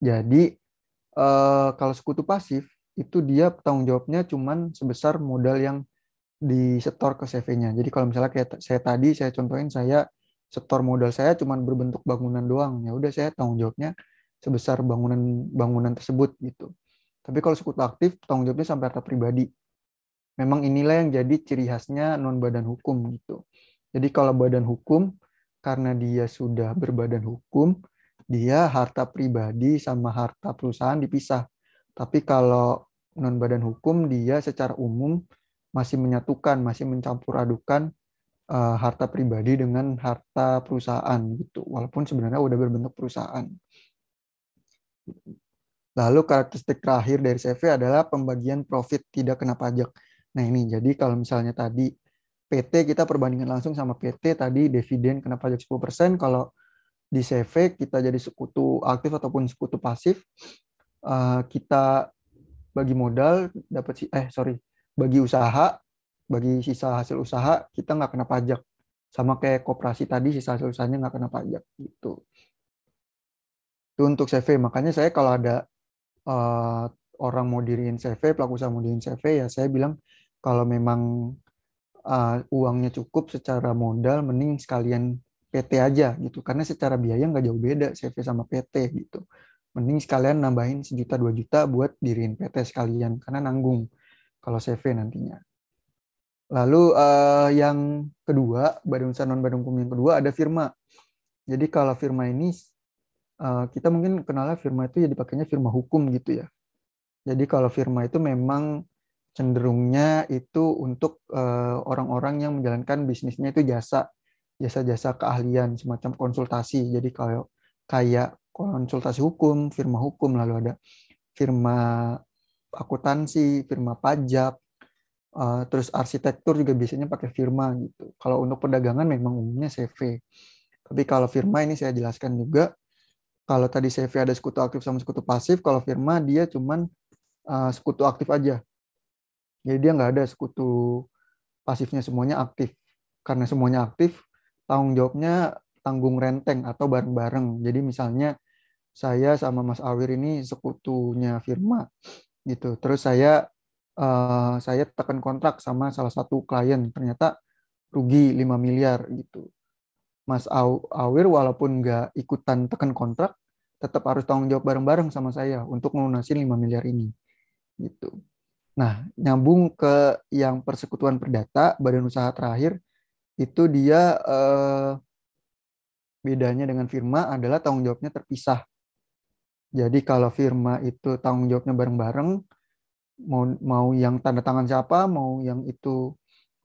jadi uh, kalau sekutu pasif itu dia tanggung jawabnya cuman sebesar modal yang disetor ke CV-nya. Jadi kalau misalnya kayak saya tadi saya contohin saya setor modal saya cuman berbentuk bangunan doang, ya udah saya tanggung jawabnya sebesar bangunan bangunan tersebut gitu. Tapi kalau sekutu aktif, tanggung jawabnya sampai harta pribadi. Memang inilah yang jadi ciri khasnya non badan hukum gitu. Jadi kalau badan hukum, karena dia sudah berbadan hukum, dia harta pribadi sama harta perusahaan dipisah. Tapi kalau non badan hukum, dia secara umum masih menyatukan, masih mencampur adukan uh, eh, harta pribadi dengan harta perusahaan gitu. Walaupun sebenarnya udah berbentuk perusahaan. Lalu karakteristik terakhir dari CV adalah pembagian profit tidak kena pajak. Nah ini jadi kalau misalnya tadi PT kita perbandingan langsung sama PT tadi dividen kena pajak 10%, kalau di CV kita jadi sekutu aktif ataupun sekutu pasif, eh, kita bagi modal dapat eh sorry bagi usaha bagi sisa hasil usaha kita nggak kena pajak sama kayak kooperasi tadi sisa hasil usahanya nggak kena pajak gitu itu untuk CV makanya saya kalau ada Eh, orang mau diriin CV, pelaku usaha mau diriin CV, ya saya bilang kalau memang uh, uangnya cukup secara modal, mending sekalian PT aja gitu. Karena secara biaya nggak jauh beda CV sama PT gitu. Mending sekalian nambahin sejuta dua juta buat diriin PT sekalian, karena nanggung kalau CV nantinya. Lalu uh, yang kedua, badan usaha non badan hukum yang kedua ada firma. Jadi kalau firma ini Eh, kita mungkin kenalnya firma itu ya dipakainya firma hukum gitu ya. Jadi kalau firma itu memang cenderungnya itu untuk eh, orang-orang yang menjalankan bisnisnya itu jasa, jasa-jasa keahlian semacam konsultasi. Jadi kalau kayak konsultasi hukum, firma hukum lalu ada firma akuntansi, firma pajak, eh, terus arsitektur juga biasanya pakai firma gitu. Kalau untuk perdagangan memang umumnya CV. Tapi kalau firma ini saya jelaskan juga kalau tadi CV ada sekutu aktif sama sekutu pasif, kalau Firma dia cuman uh, sekutu aktif aja. Jadi dia nggak ada sekutu pasifnya semuanya aktif. Karena semuanya aktif, tanggung jawabnya tanggung renteng atau bareng-bareng. Jadi misalnya saya sama Mas Awir ini sekutunya Firma gitu. Terus saya uh, saya tekan kontrak sama salah satu klien ternyata rugi 5 miliar gitu. Mas Awir walaupun nggak ikutan tekan kontrak, tetap harus tanggung jawab bareng-bareng sama saya untuk melunasi 5 miliar ini. Gitu. Nah, nyambung ke yang persekutuan perdata, badan usaha terakhir, itu dia eh, bedanya dengan firma adalah tanggung jawabnya terpisah. Jadi kalau firma itu tanggung jawabnya bareng-bareng, mau mau yang tanda tangan siapa, mau yang itu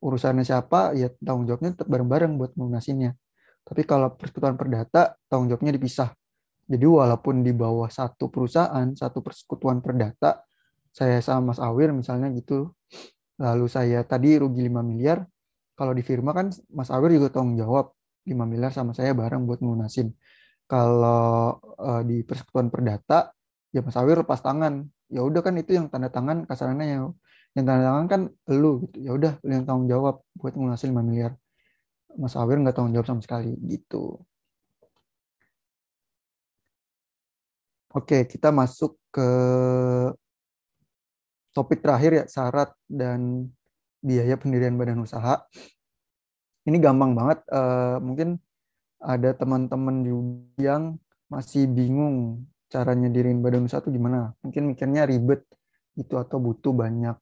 urusannya siapa, ya tanggung jawabnya tetap bareng-bareng buat melunasinya. Tapi kalau persekutuan perdata, tanggung jawabnya dipisah. Jadi walaupun di bawah satu perusahaan, satu persekutuan perdata, saya sama Mas Awir misalnya gitu, lalu saya tadi rugi 5 miliar, kalau di firma kan Mas Awir juga tanggung jawab 5 miliar sama saya bareng buat ngelunasin. Kalau uh, di persekutuan perdata, ya Mas Awir lepas tangan. Ya udah kan itu yang tanda tangan kasarannya yang, Yang tanda tangan kan lu gitu. Ya udah lu yang tanggung jawab buat ngelunasin 5 miliar. Mas Awir nggak tanggung jawab sama sekali gitu. Oke, kita masuk ke topik terakhir ya syarat dan biaya pendirian badan usaha. Ini gampang banget. Uh, mungkin ada teman-teman yang masih bingung caranya dirin badan usaha itu gimana. Mungkin mikirnya ribet gitu atau butuh banyak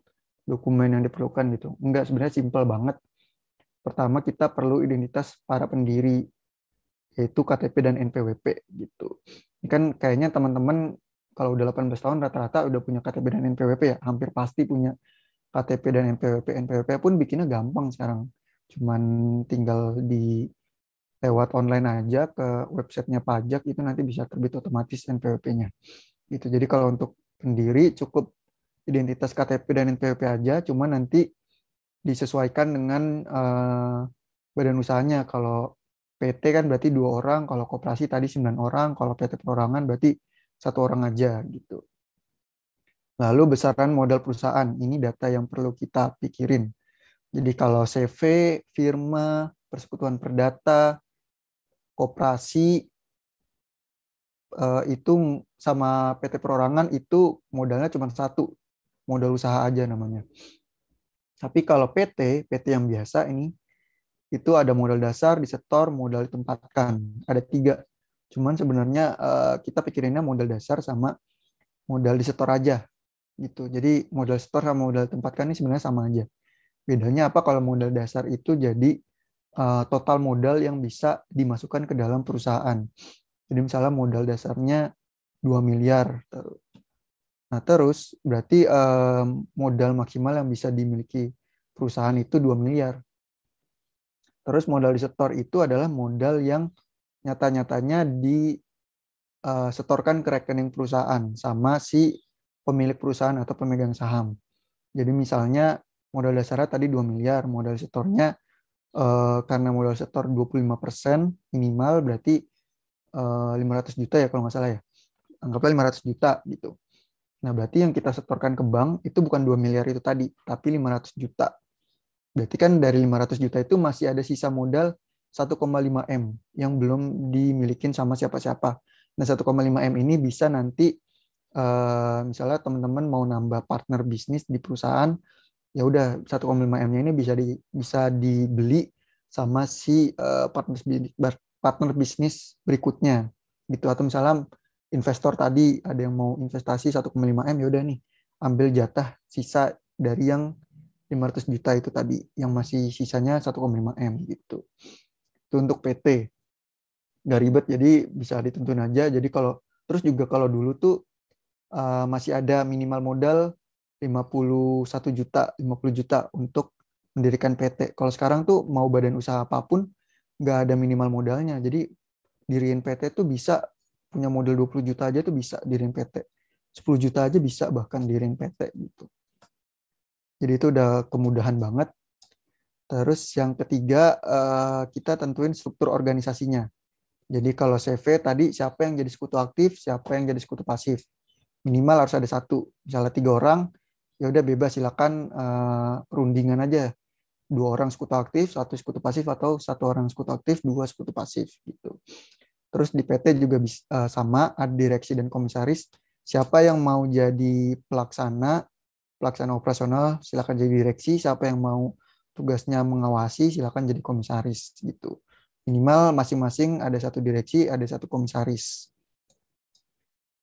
dokumen yang diperlukan gitu. Enggak, sebenarnya simpel banget Pertama kita perlu identitas para pendiri yaitu KTP dan NPWP gitu. Ini kan kayaknya teman-teman kalau udah 18 tahun rata-rata udah punya KTP dan NPWP ya, hampir pasti punya KTP dan NPWP. NPWP pun bikinnya gampang sekarang. Cuman tinggal di lewat online aja ke websitenya pajak itu nanti bisa terbit otomatis NPWP-nya. Gitu. Jadi kalau untuk pendiri cukup identitas KTP dan NPWP aja, cuman nanti disesuaikan dengan uh, badan usahanya. Kalau PT kan berarti dua orang, kalau koperasi tadi sembilan orang, kalau PT perorangan berarti satu orang aja gitu. Lalu besaran modal perusahaan, ini data yang perlu kita pikirin. Jadi kalau CV, firma, persekutuan perdata, koperasi eh, itu sama PT perorangan itu modalnya cuma satu, modal usaha aja namanya. Tapi kalau PT, PT yang biasa ini, itu ada modal dasar, disetor, modal ditempatkan. Ada tiga. Cuman sebenarnya eh, kita pikirinnya modal dasar sama modal disetor aja. gitu. Jadi modal setor sama modal tempatkan ini sebenarnya sama aja. Bedanya apa kalau modal dasar itu jadi eh, total modal yang bisa dimasukkan ke dalam perusahaan. Jadi misalnya modal dasarnya 2 miliar, Nah, terus berarti um, modal maksimal yang bisa dimiliki perusahaan itu 2 miliar. Terus modal di setor itu adalah modal yang nyata-nyatanya disetorkan eh, ke rekening perusahaan sama si pemilik perusahaan atau pemegang saham. Jadi misalnya modal dasarnya tadi 2 miliar, modal setornya eh, karena modal setor 25% minimal berarti 500 juta ya kalau nggak salah ya. Anggaplah 500 juta gitu Nah, berarti yang kita setorkan ke bank itu bukan 2 miliar itu tadi, tapi 500 juta. Berarti kan dari 500 juta itu masih ada sisa modal 1,5 M yang belum dimilikin sama siapa-siapa. Nah, 1,5 M ini bisa nanti eh, misalnya teman-teman mau nambah partner bisnis di perusahaan, ya udah 1,5 M-nya ini bisa di bisa dibeli sama si eh, partner bisnis berikutnya gitu atau misalnya investor tadi ada yang mau investasi 1,5 M yaudah nih ambil jatah sisa dari yang 500 juta itu tadi yang masih sisanya 1,5 M gitu. Itu untuk PT. Gak ribet jadi bisa ditentuin aja. Jadi kalau terus juga kalau dulu tuh uh, masih ada minimal modal 51 juta, 50 juta untuk mendirikan PT. Kalau sekarang tuh mau badan usaha apapun nggak ada minimal modalnya. Jadi diriin PT tuh bisa punya modal 20 juta aja tuh bisa di ring PT. 10 juta aja bisa bahkan di ring PT gitu. Jadi itu udah kemudahan banget. Terus yang ketiga eh, kita tentuin struktur organisasinya. Jadi kalau CV tadi siapa yang jadi sekutu aktif, siapa yang jadi sekutu pasif. Minimal harus ada satu, misalnya tiga orang, ya udah bebas silakan eh, rundingan aja. Dua orang sekutu aktif, satu sekutu pasif atau satu orang sekutu aktif, dua sekutu pasif gitu. Terus di PT juga bisa, uh, eh, sama, ada direksi dan komisaris. Siapa yang mau jadi pelaksana, pelaksana operasional, silakan jadi direksi. Siapa yang mau tugasnya mengawasi, silakan jadi komisaris gitu. Minimal masing-masing ada satu direksi, ada satu komisaris.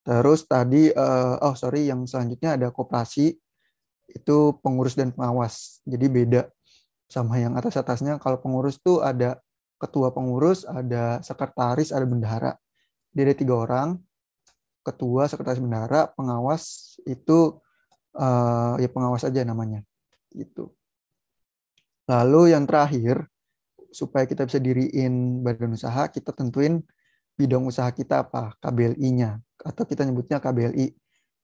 Terus tadi, uh, oh sorry, yang selanjutnya ada koperasi, itu pengurus dan pengawas. Jadi beda sama yang atas-atasnya. Kalau pengurus tuh ada ketua pengurus, ada sekretaris, ada bendahara. Jadi ada tiga orang, ketua, sekretaris, bendahara, pengawas itu uh, ya pengawas aja namanya, gitu. Lalu yang terakhir supaya kita bisa diriin badan usaha, kita tentuin bidang usaha kita apa, KBLI-nya atau kita nyebutnya KBLI.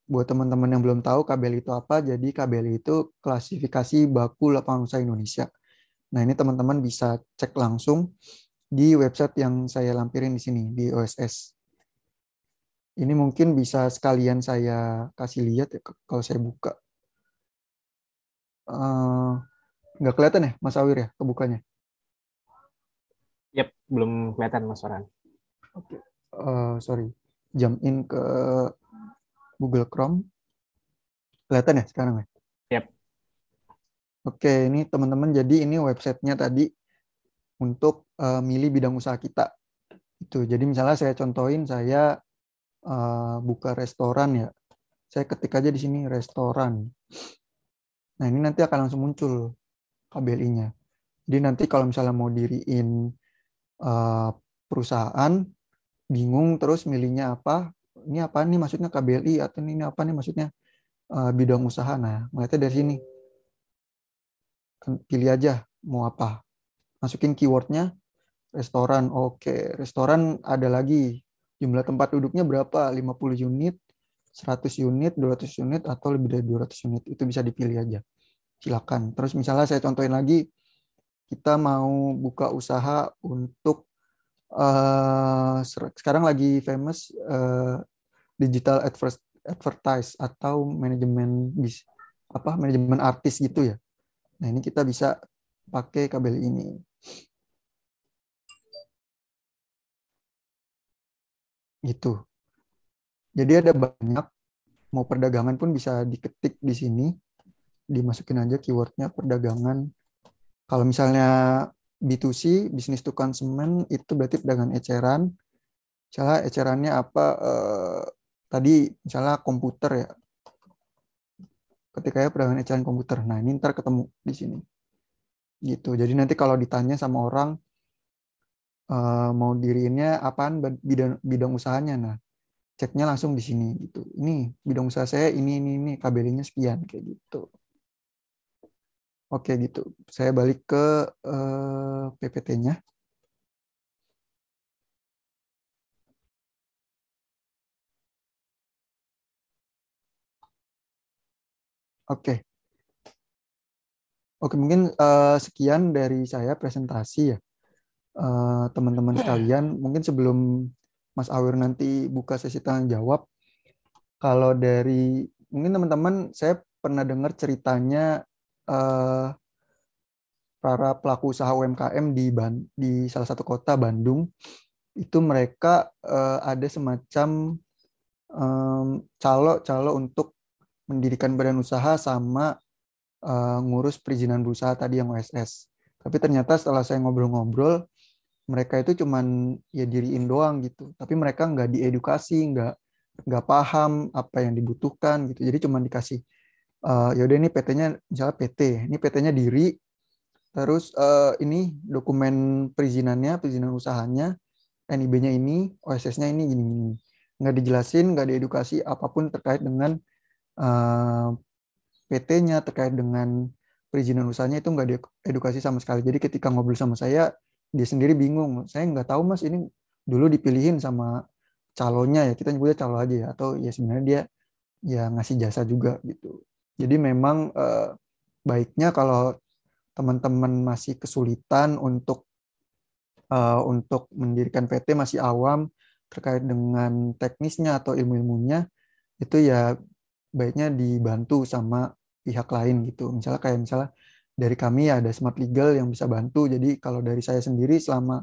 Buat teman-teman yang belum tahu KBLI itu apa, jadi KBLI itu klasifikasi baku lapangan usaha Indonesia Nah, ini teman-teman bisa cek langsung di website yang saya lampirin di sini, di OSS. Ini mungkin bisa sekalian saya kasih lihat ya, kalau saya buka. Uh, nggak kelihatan ya, Mas Awir ya, kebukanya? Yap, belum kelihatan, Mas Oran. Oke, okay. uh, eh, sorry. Jump in ke Google Chrome. Kelihatan ya sekarang ya? Oke, ini teman-teman jadi ini websitenya tadi untuk uh, milih bidang usaha kita. Itu. Jadi misalnya saya contohin saya uh, buka restoran ya. Saya ketik aja di sini restoran. Nah, ini nanti akan langsung muncul KBLI-nya. Jadi nanti kalau misalnya mau diriin uh, perusahaan bingung terus milihnya apa, ini apa nih maksudnya KBLI atau ini apa nih maksudnya uh, bidang usaha. Nah, melihatnya dari sini. Kan pilih aja mau apa. Masukin keywordnya, restoran, oke. Restoran ada lagi, jumlah tempat duduknya berapa, 50 unit, 100 unit, 200 unit, atau lebih dari 200 unit. Itu bisa dipilih aja. Silakan. Terus misalnya saya contohin lagi, kita mau buka usaha untuk uh, sekarang lagi famous uh, digital advertise atau manajemen bis apa manajemen artis gitu ya Nah, ini kita bisa pakai kabel ini. Gitu. Jadi ada banyak, mau perdagangan pun bisa diketik di sini, dimasukin aja keywordnya perdagangan. Kalau misalnya B2C, bisnis to consumer, itu berarti dengan eceran. Misalnya ecerannya apa, eh, tadi misalnya komputer ya, ketika ya perdagangan eceran komputer. Nah, ini ntar ketemu di sini. Gitu. Jadi nanti kalau ditanya sama orang eh, mau dirinya apaan bidang bidang usahanya, nah ceknya langsung di sini gitu. Ini bidang usaha saya ini ini ini kbl nya sekian kayak gitu. Oke gitu. Saya balik ke uh, eh, PPT-nya. Oke. Oke, mungkin uh, sekian dari saya presentasi ya. Eh, teman-teman uh, sekalian, mungkin sebelum Mas Awir nanti buka sesi tanya jawab, kalau dari mungkin teman-teman saya pernah dengar ceritanya uh, para pelaku usaha UMKM di Ban di salah satu kota Bandung itu mereka uh, ada semacam calo calo untuk mendirikan badan usaha sama uh, ngurus perizinan berusaha tadi yang OSS. Tapi ternyata setelah saya ngobrol-ngobrol, mereka itu cuman ya diriin doang gitu. Tapi mereka nggak diedukasi, nggak nggak paham apa yang dibutuhkan gitu. Jadi cuman dikasih uh, eh, yaudah ini PT-nya misalnya PT, ini PT-nya diri, terus uh, ini dokumen perizinannya, perizinan usahanya, NIB-nya ini, OSS-nya ini, gini-gini. Nggak dijelasin, nggak diedukasi apapun terkait dengan Eh, PT-nya terkait dengan perizinan usahanya itu nggak diedukasi sama sekali. Jadi ketika ngobrol sama saya, dia sendiri bingung. Saya nggak tahu mas ini dulu dipilihin sama calonnya ya kita nyebutnya calon aja ya atau ya sebenarnya dia ya ngasih jasa juga gitu. Jadi memang eh, baiknya kalau teman-teman masih kesulitan untuk eh, untuk mendirikan PT masih awam terkait dengan teknisnya atau ilmu-ilmunya itu ya baiknya dibantu sama pihak lain gitu. Misalnya kayak misalnya dari kami ya ada smart legal yang bisa bantu. Jadi kalau dari saya sendiri selama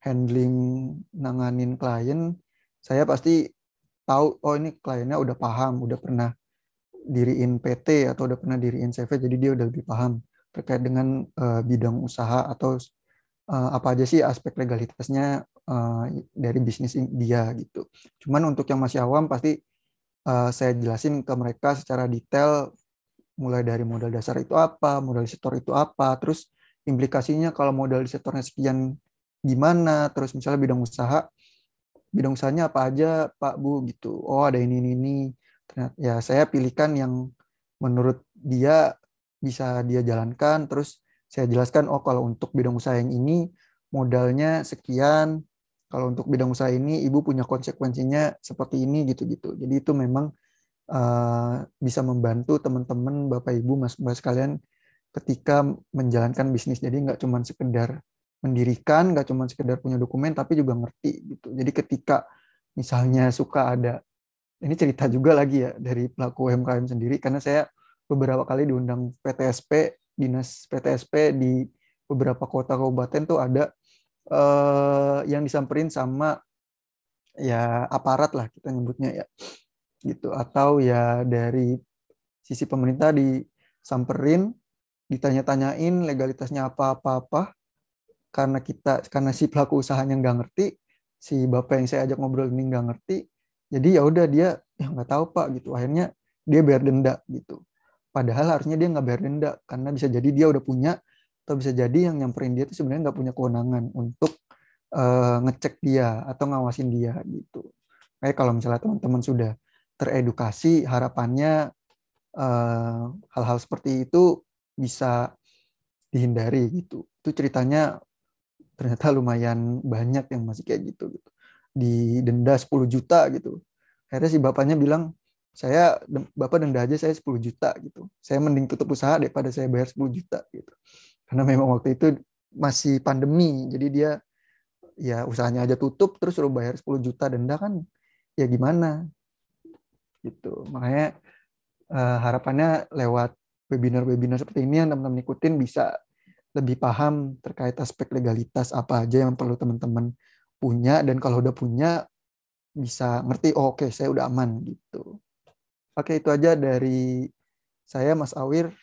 handling nanganin klien, saya pasti tahu oh ini kliennya udah paham, udah pernah diriin PT atau udah pernah diriin CV jadi dia udah lebih paham terkait dengan uh, bidang usaha atau uh, apa aja sih aspek legalitasnya uh, dari bisnis dia gitu. Cuman untuk yang masih awam pasti uh, saya jelasin ke mereka secara detail mulai dari modal dasar itu apa, modal sektor itu apa, terus implikasinya kalau modal di sektornya sekian gimana, terus misalnya bidang usaha, bidang usahanya apa aja Pak Bu gitu. Oh ada ini ini ini. Ternyata ya saya pilihkan yang menurut dia bisa dia jalankan, terus saya jelaskan oh kalau untuk bidang usaha yang ini modalnya sekian, kalau untuk bidang usaha ini ibu punya konsekuensinya seperti ini gitu-gitu. Jadi itu memang uh, bisa membantu teman-teman bapak ibu mas mbak sekalian ketika menjalankan bisnis. Jadi nggak cuma sekedar mendirikan, nggak cuma sekedar punya dokumen, tapi juga ngerti gitu. Jadi ketika misalnya suka ada ini cerita juga lagi ya dari pelaku UMKM sendiri karena saya beberapa kali diundang PTSP dinas PTSP di beberapa kota kabupaten tuh ada eh, yang disamperin sama ya aparat lah kita nyebutnya ya gitu atau ya dari sisi pemerintah disamperin ditanya-tanyain legalitasnya apa apa apa karena kita karena si pelaku usahanya nggak ngerti si bapak yang saya ajak ngobrol ini nggak ngerti jadi ya udah dia ya nggak tahu pak gitu akhirnya dia bayar denda gitu padahal harusnya dia nggak bayar denda karena bisa jadi dia udah punya atau bisa jadi yang nyamperin dia itu sebenarnya nggak punya kewenangan untuk uh, ngecek dia atau ngawasin dia gitu. Kayak kalau misalnya teman-teman sudah teredukasi, harapannya eh, hal-hal uh, seperti itu bisa dihindari gitu. Itu ceritanya ternyata lumayan banyak yang masih kayak gitu gitu. Di denda 10 juta gitu. Akhirnya si bapaknya bilang, saya bapak denda aja saya 10 juta gitu. Saya mending tutup usaha daripada saya bayar 10 juta gitu karena memang waktu itu masih pandemi jadi dia ya usahanya aja tutup terus suruh bayar 10 juta denda kan ya gimana gitu makanya uh, harapannya lewat webinar-webinar seperti ini yang teman-teman ikutin bisa lebih paham terkait aspek legalitas apa aja yang perlu teman-teman punya dan kalau udah punya bisa ngerti oh, oke okay, saya udah aman gitu oke itu aja dari saya Mas Awir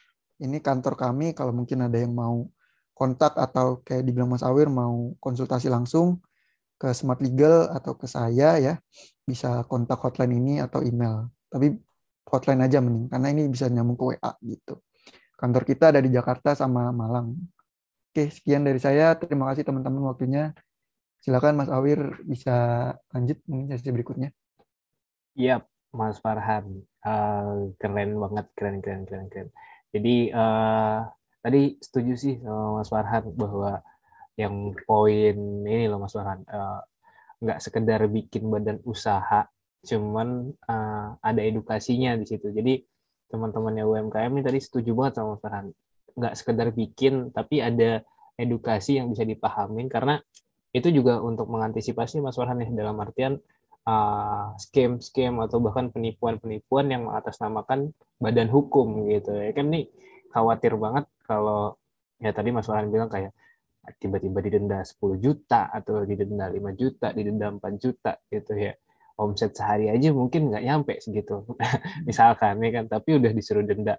ini kantor kami kalau mungkin ada yang mau kontak atau kayak dibilang Mas Awir mau konsultasi langsung ke Smart Legal atau ke saya ya bisa kontak hotline ini atau email tapi hotline aja mending karena ini bisa nyambung ke WA gitu kantor kita ada di Jakarta sama Malang oke sekian dari saya terima kasih teman-teman waktunya silakan Mas Awir bisa lanjut mungkin sesi berikutnya Iya, yep, Mas Farhan. Uh, keren banget, keren, keren, keren, keren. Jadi uh, tadi setuju sih sama Mas Farhan bahwa yang poin ini loh Mas Farhan uh, nggak sekedar bikin badan usaha, cuman uh, ada edukasinya di situ. Jadi teman-temannya UMKM ini tadi setuju banget sama Mas Farhan. Nggak sekedar bikin, tapi ada edukasi yang bisa dipahamin karena itu juga untuk mengantisipasi Mas Farhan ya dalam artian Eh, scam-scam uh, atau bahkan penipuan-penipuan yang mengatasnamakan badan hukum gitu ya kan nih khawatir banget kalau ya tadi Mas Farhan bilang kayak tiba-tiba didenda 10 juta atau didenda 5 juta, didenda 4 juta gitu ya. Omset sehari aja mungkin nggak nyampe segitu. Misalkan ya kan, tapi udah disuruh denda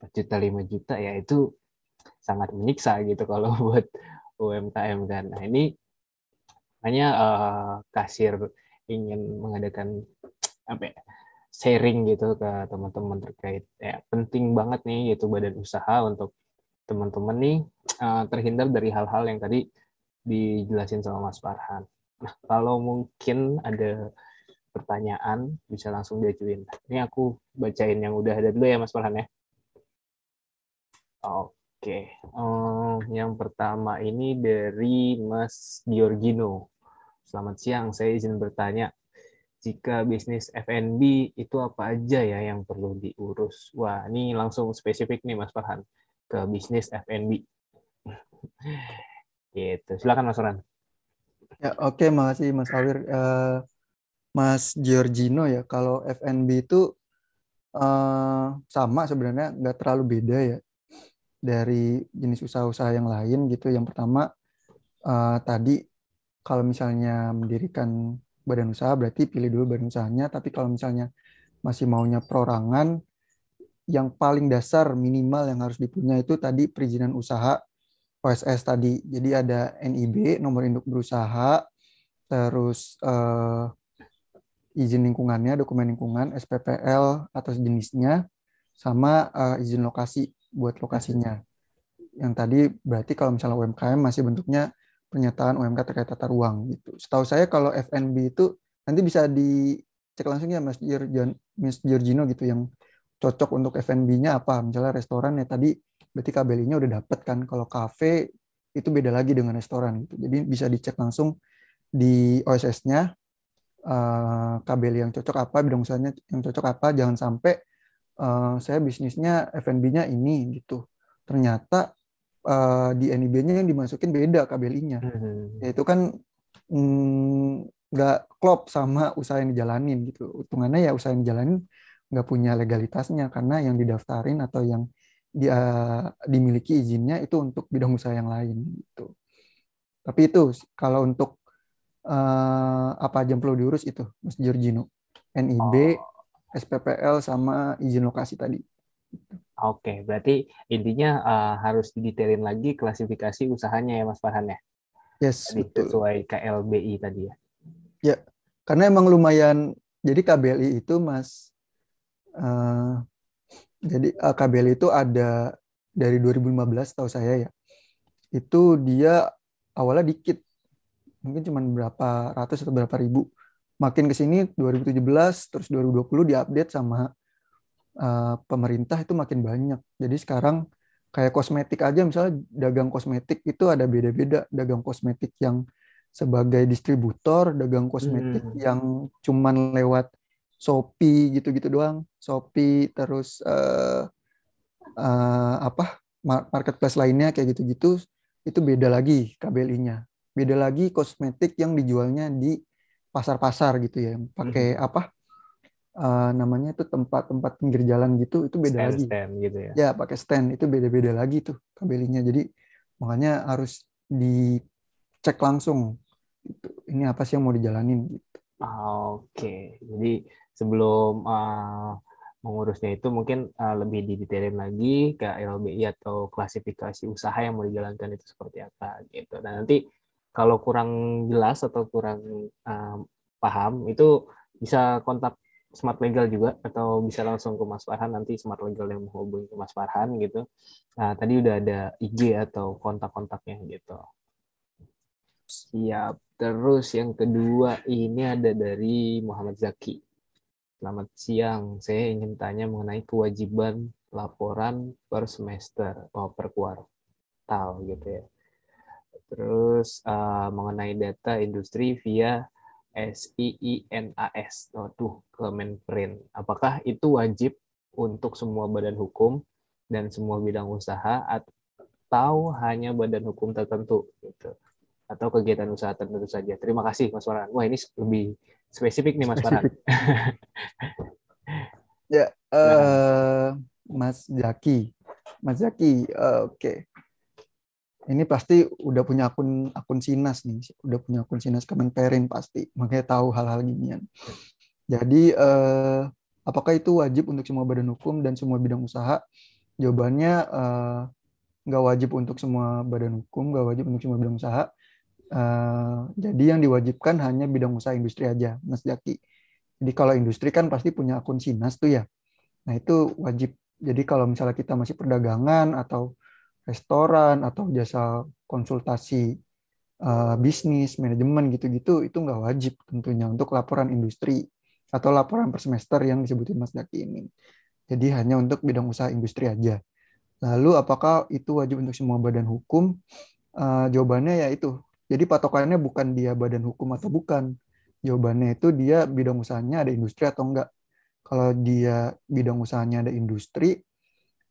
4 juta, 5 juta ya itu sangat menyiksa gitu kalau buat UMKM kan. Nah, ini hanya uh, kasir ingin mengadakan apa ya, sharing gitu ke teman-teman terkait ya penting banget nih yaitu badan usaha untuk teman-teman nih uh, terhindar dari hal-hal yang tadi dijelasin sama Mas Farhan. Nah, kalau mungkin ada pertanyaan bisa langsung diajuin. Ini aku bacain yang udah ada dulu ya Mas Farhan ya. Oke, um, yang pertama ini dari Mas Giorgino. Selamat siang, saya izin bertanya. Jika bisnis F&B itu apa aja ya yang perlu diurus? Wah, ini langsung spesifik nih Mas Farhan ke bisnis F&B. gitu. Silakan Mas Farhan. Ya, oke, okay, makasih Mas Awir. Eh, Mas Giorgino ya, kalau F&B itu eh, sama sebenarnya nggak terlalu beda ya dari jenis usaha-usaha yang lain gitu. Yang pertama eh, tadi kalau misalnya mendirikan badan usaha berarti pilih dulu badan usahanya tapi kalau misalnya masih maunya perorangan yang paling dasar minimal yang harus dipunya itu tadi perizinan usaha OSS tadi jadi ada NIB nomor induk berusaha terus eh, izin lingkungannya dokumen lingkungan SPPL atau jenisnya sama eh, izin lokasi buat lokasinya yang tadi berarti kalau misalnya UMKM masih bentuknya pernyataan UMK terkait tata ruang gitu. Setahu saya kalau FNB itu nanti bisa dicek langsung ya Mas, Georgian, Giorgino gitu yang cocok untuk FNB-nya apa. Misalnya restoran ya tadi berarti KBLI-nya udah dapet kan. Kalau kafe itu beda lagi dengan restoran gitu. Jadi bisa dicek langsung di OSS-nya eh, kabel yang cocok apa, bidang usahanya yang cocok apa, jangan sampai eh, saya bisnisnya FNB-nya ini gitu. Ternyata uh, di NIB-nya yang dimasukin beda KBLI-nya. Hmm. hmm, hmm. itu kan mm, nggak mm, klop sama usaha yang dijalanin gitu. Untungannya ya usaha yang dijalanin nggak punya legalitasnya karena yang didaftarin atau yang dia dimiliki izinnya itu untuk bidang usaha yang lain gitu. Tapi itu kalau untuk uh, apa aja perlu diurus itu Mas Giorgino, NIB, oh. SPPL sama izin lokasi tadi. Oke, berarti intinya uh, harus didetailin lagi klasifikasi usahanya ya Mas Farhan ya? Yes, tadi, betul. Sesuai KLBI tadi ya? Ya, karena emang lumayan, jadi KBLI itu Mas, uh, jadi uh, eh, KBLI itu ada dari 2015 tahu saya ya, itu dia awalnya dikit, mungkin cuma berapa ratus atau berapa ribu. Makin ke sini 2017, terus 2020 diupdate sama Eh, pemerintah itu makin banyak. Jadi sekarang kayak kosmetik aja misalnya dagang kosmetik itu ada beda-beda dagang kosmetik yang sebagai distributor, dagang kosmetik hmm. yang cuman lewat Shopee gitu-gitu doang, Shopee terus uh, uh, apa marketplace lainnya kayak gitu-gitu itu beda lagi KBLI-nya. Beda lagi kosmetik yang dijualnya di pasar-pasar gitu ya, pakai hmm. apa uh, namanya itu tempat-tempat pinggir jalan gitu itu beda stand, lagi stand gitu ya ya pakai stand itu beda-beda lagi tuh kabelnya jadi makanya harus dicek langsung ini apa sih yang mau dijalanin gitu ah, oke okay. jadi sebelum uh, mengurusnya itu mungkin uh, lebih didetailin lagi ke LBI atau klasifikasi usaha yang mau dijalankan itu seperti apa gitu. dan nanti kalau kurang jelas atau kurang um, paham itu bisa kontak smart legal juga atau bisa langsung ke Mas Farhan nanti smart legal yang menghubungi ke Mas Farhan gitu. Nah, tadi udah ada IG atau kontak-kontaknya gitu. Siap. Terus yang kedua ini ada dari Muhammad Zaki. Selamat siang. Saya ingin tanya mengenai kewajiban laporan per semester, oh per kuartal gitu ya. Terus uh, mengenai data industri via S I I N A S. Waduh, nah, Kemenprint. Apakah itu wajib untuk semua badan hukum dan semua bidang usaha atau hanya badan hukum tertentu gitu? Atau kegiatan usaha tertentu saja. Terima kasih Mas Farhan. Wah, ini lebih spesifik nih Mas Farhan. ya, uh, Mas Jaki. Mas Jaki, uh, eh, oke. Okay ini pasti udah punya akun akun sinas nih, udah punya akun sinas Kemenperin pasti, makanya tahu hal-hal ginian. Jadi eh, apakah itu wajib untuk semua badan hukum dan semua bidang usaha? Jawabannya eh, wajib untuk semua badan hukum, nggak wajib untuk semua bidang usaha. Eh, jadi yang diwajibkan hanya bidang usaha industri aja, Mas Jaki. Jadi kalau industri kan pasti punya akun sinas tuh ya. Nah itu wajib. Jadi kalau misalnya kita masih perdagangan atau restoran atau jasa konsultasi uh, bisnis, manajemen gitu-gitu itu nggak wajib tentunya untuk laporan industri atau laporan per semester yang disebutin Mas Daki ini. Jadi hanya untuk bidang usaha industri aja. Lalu apakah itu wajib untuk semua badan hukum? Uh, jawabannya ya itu. Jadi patokannya bukan dia badan hukum atau bukan. Jawabannya itu dia bidang usahanya ada industri atau enggak. Kalau dia bidang usahanya ada industri,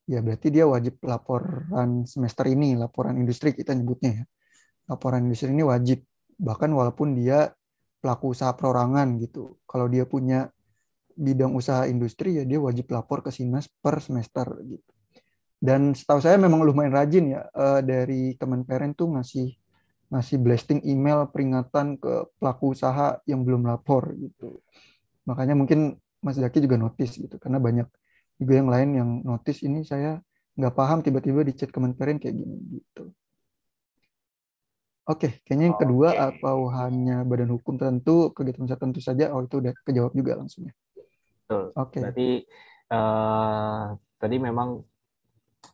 ya berarti dia wajib laporan semester ini, laporan industri kita nyebutnya ya. Laporan industri ini wajib, bahkan walaupun dia pelaku usaha perorangan gitu. Kalau dia punya bidang usaha industri, ya dia wajib lapor ke SINAS per semester gitu. Dan setahu saya memang lumayan rajin ya eh, dari teman parent tuh ngasih ngasih blasting email peringatan ke pelaku usaha yang belum lapor gitu. Makanya mungkin Mas Zaki juga notice gitu karena banyak juga yang lain yang notice ini saya nggak paham tiba-tiba di chat kemenperin kayak gini gitu. Oke, okay, kayaknya yang kedua okay. atau hanya badan hukum tertentu kegiatan usaha tentu saja, oh itu udah kejawab juga langsungnya. Oke. Okay. Berarti uh, tadi memang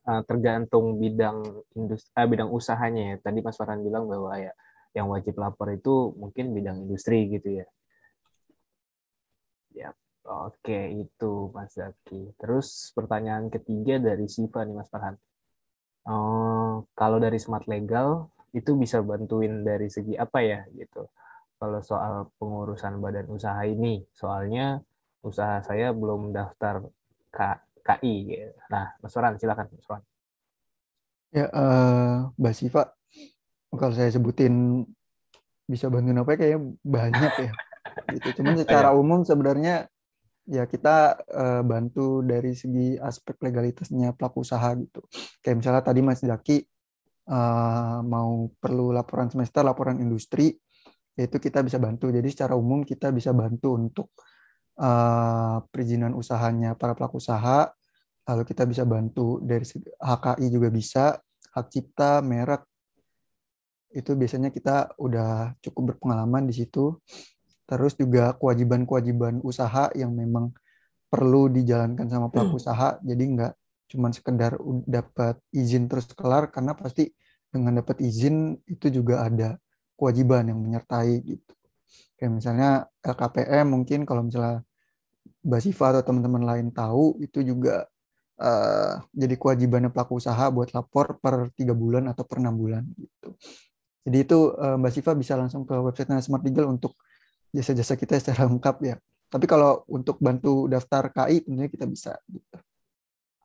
uh, tergantung bidang industri, uh, eh, bidang usahanya ya. Tadi Mas Farhan bilang bahwa ya yang wajib lapor itu mungkin bidang industri gitu ya. Ya. Yep. Oke, itu Mas Zaki. Terus pertanyaan ketiga dari Siva nih Mas Farhan. Oh kalau dari smart legal itu bisa bantuin dari segi apa ya gitu. Kalau soal pengurusan badan usaha ini, soalnya usaha saya belum daftar KI. Gitu. Nah, Mas Farhan silakan Mas Farhan. Ya, uh, Mbak Siva, kalau saya sebutin bisa bantuin apa ya kayaknya banyak ya. gitu. Cuman secara umum sebenarnya ya kita uh, bantu dari segi aspek legalitasnya pelaku usaha gitu. Kayak misalnya tadi Mas Zaki uh, mau perlu laporan semester, laporan industri, itu kita bisa bantu. Jadi secara umum kita bisa bantu untuk uh, perizinan usahanya para pelaku usaha, lalu kita bisa bantu dari HKI juga bisa, hak cipta, merek, itu biasanya kita udah cukup berpengalaman di situ terus juga kewajiban-kewajiban usaha yang memang perlu dijalankan sama pelaku hmm. usaha jadi nggak cuma sekedar dapat izin terus kelar karena pasti dengan dapat izin itu juga ada kewajiban yang menyertai gitu kayak misalnya LKPM mungkin kalau misalnya Mbak Siva atau teman-teman lain tahu itu juga uh, jadi kewajibannya pelaku usaha buat lapor per tiga bulan atau per enam bulan gitu jadi itu eh, Mbak Siva bisa langsung ke website Smart Legal untuk jasa-jasa kita secara lengkap ya. Tapi kalau untuk bantu daftar KI tentunya kita bisa gitu.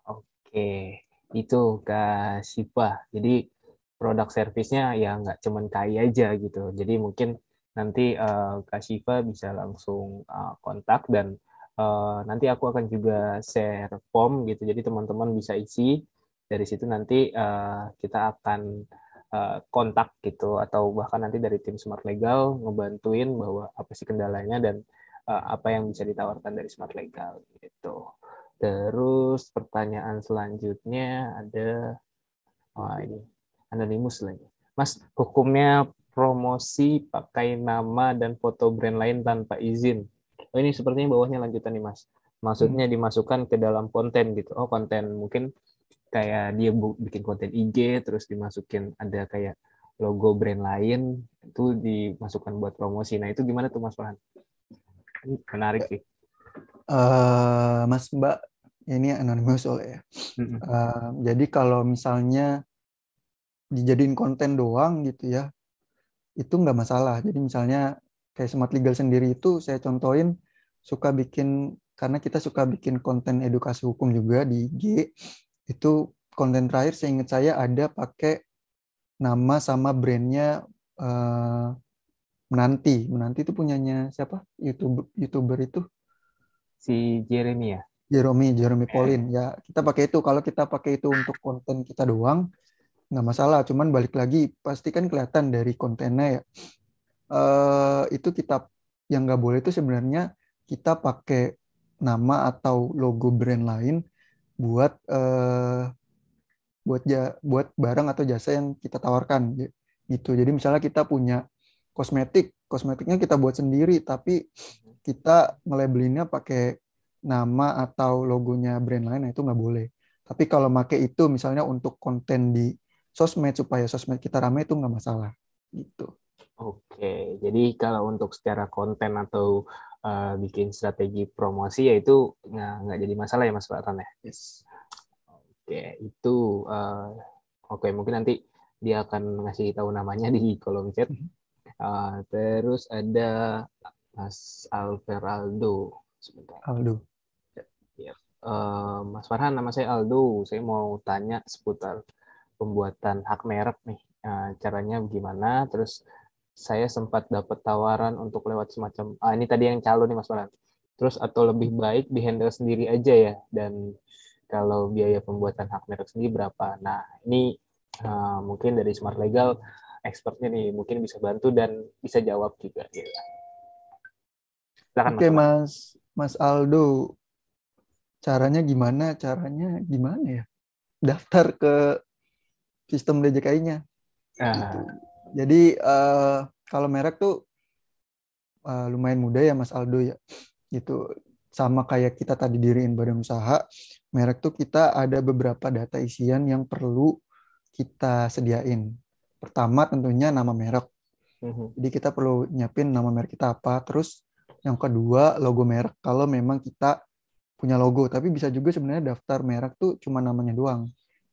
Oke, itu Kak Sipa. Jadi produk servisnya ya nggak cuman KI aja gitu. Jadi mungkin nanti uh, Kak Siva bisa langsung uh, kontak dan uh, nanti aku akan juga share form gitu. Jadi teman-teman bisa isi dari situ nanti uh, kita akan Eh, kontak gitu atau bahkan nanti dari tim Smart Legal ngebantuin bahwa apa sih kendalanya dan uh, apa yang bisa ditawarkan dari Smart Legal gitu. Terus pertanyaan selanjutnya ada oh ini anonimus lagi. Mas, hukumnya promosi pakai nama dan foto brand lain tanpa izin. Oh, ini sepertinya bawahnya lanjutan nih, Mas. Maksudnya hmm. dimasukkan ke dalam konten gitu. Oh, konten mungkin kayak dia bikin konten IG terus dimasukin ada kayak logo brand lain itu dimasukkan buat promosi. Nah itu gimana tuh Mas Farhan? Menarik sih. Uh, Mas Mbak ini anonymous oleh ya. Uh, jadi kalau misalnya dijadiin konten doang gitu ya itu nggak masalah. Jadi misalnya kayak Smart Legal sendiri itu saya contohin suka bikin karena kita suka bikin konten edukasi hukum juga di IG itu konten terakhir saya ingat saya ada pakai nama sama brandnya uh, menanti menanti itu punyanya siapa youtuber youtuber itu si Jeremy ya Jeremy Jeremy eh. Polin ya kita pakai itu kalau kita pakai itu untuk konten kita doang nggak masalah cuman balik lagi pasti kan kelihatan dari kontennya ya uh, itu kita yang nggak boleh itu sebenarnya kita pakai nama atau logo brand lain buat uh, buat ja, buat barang atau jasa yang kita tawarkan ya, gitu. Jadi misalnya kita punya kosmetik, kosmetiknya kita buat sendiri tapi kita nge-labelinnya pakai nama atau logonya brand lain nah itu nggak boleh. Tapi kalau make itu misalnya untuk konten di sosmed supaya sosmed kita ramai itu nggak masalah gitu. Oke, jadi kalau untuk secara konten atau uh, bikin strategi promosi yaitu nggak jadi masalah ya Mas Farhan ya. Yes. Oke, itu uh, oke okay, mungkin nanti dia akan ngasih tahu namanya di kolom chat. Uh, terus ada Mas Alveraldo sebentar. Aldo. Uh, Mas Farhan, nama saya Aldo. Saya mau tanya seputar pembuatan hak merek nih. Uh, caranya bagaimana? Terus saya sempat dapat tawaran untuk lewat semacam ah ini tadi yang calon nih Mas Baran. Terus atau lebih baik di handle sendiri aja ya dan kalau biaya pembuatan hak merek sendiri berapa. Nah, ini uh, mungkin dari Smart Legal expertnya nih mungkin bisa bantu dan bisa jawab juga gitu. Silakan Oke, Mas Mas Aldo. Caranya gimana? Caranya gimana ya? Daftar ke sistem DJKI-nya. Nah. Gitu. Jadi uh, kalau merek tuh uh, lumayan mudah ya Mas Aldo ya. Gitu. Sama kayak kita tadi diriin badan usaha, merek tuh kita ada beberapa data isian yang perlu kita sediain. Pertama tentunya nama merek. Mm-hmm. Jadi kita perlu nyiapin nama merek kita apa, terus yang kedua logo merek kalau memang kita punya logo, tapi bisa juga sebenarnya daftar merek tuh cuma namanya doang.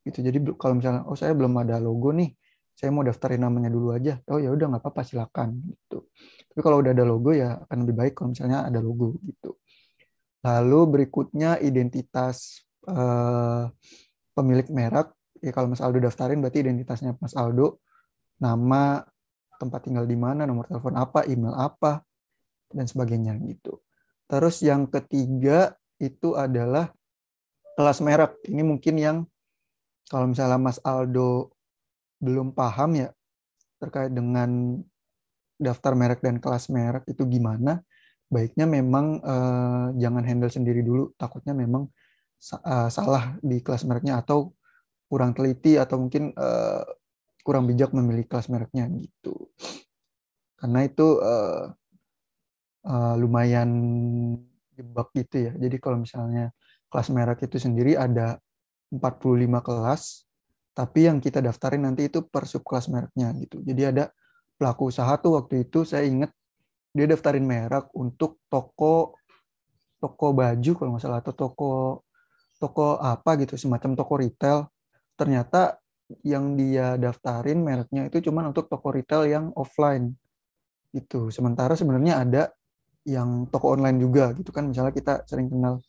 Gitu. Jadi kalau misalnya oh saya belum ada logo nih, saya mau daftarin namanya dulu aja oh ya udah nggak apa-apa silakan gitu tapi kalau udah ada logo ya akan lebih baik kalau misalnya ada logo gitu lalu berikutnya identitas eh, pemilik merek ya kalau Mas Aldo daftarin berarti identitasnya Mas Aldo nama tempat tinggal di mana nomor telepon apa email apa dan sebagainya gitu terus yang ketiga itu adalah kelas merek ini mungkin yang kalau misalnya Mas Aldo belum paham ya terkait dengan daftar merek dan kelas merek itu gimana, baiknya memang eh, jangan handle sendiri dulu. Takutnya memang eh, salah di kelas mereknya atau kurang teliti atau mungkin eh, kurang bijak memilih kelas mereknya gitu. Karena itu eh, eh, lumayan jebak gitu ya. Jadi kalau misalnya kelas merek itu sendiri ada 45 kelas tapi yang kita daftarin nanti itu per subkelas mereknya gitu. Jadi ada pelaku usaha tuh waktu itu saya inget dia daftarin merek untuk toko toko baju kalau nggak salah atau toko toko apa gitu semacam toko retail. Ternyata yang dia daftarin mereknya itu cuma untuk toko retail yang offline gitu. Sementara sebenarnya ada yang toko online juga gitu kan misalnya kita sering kenal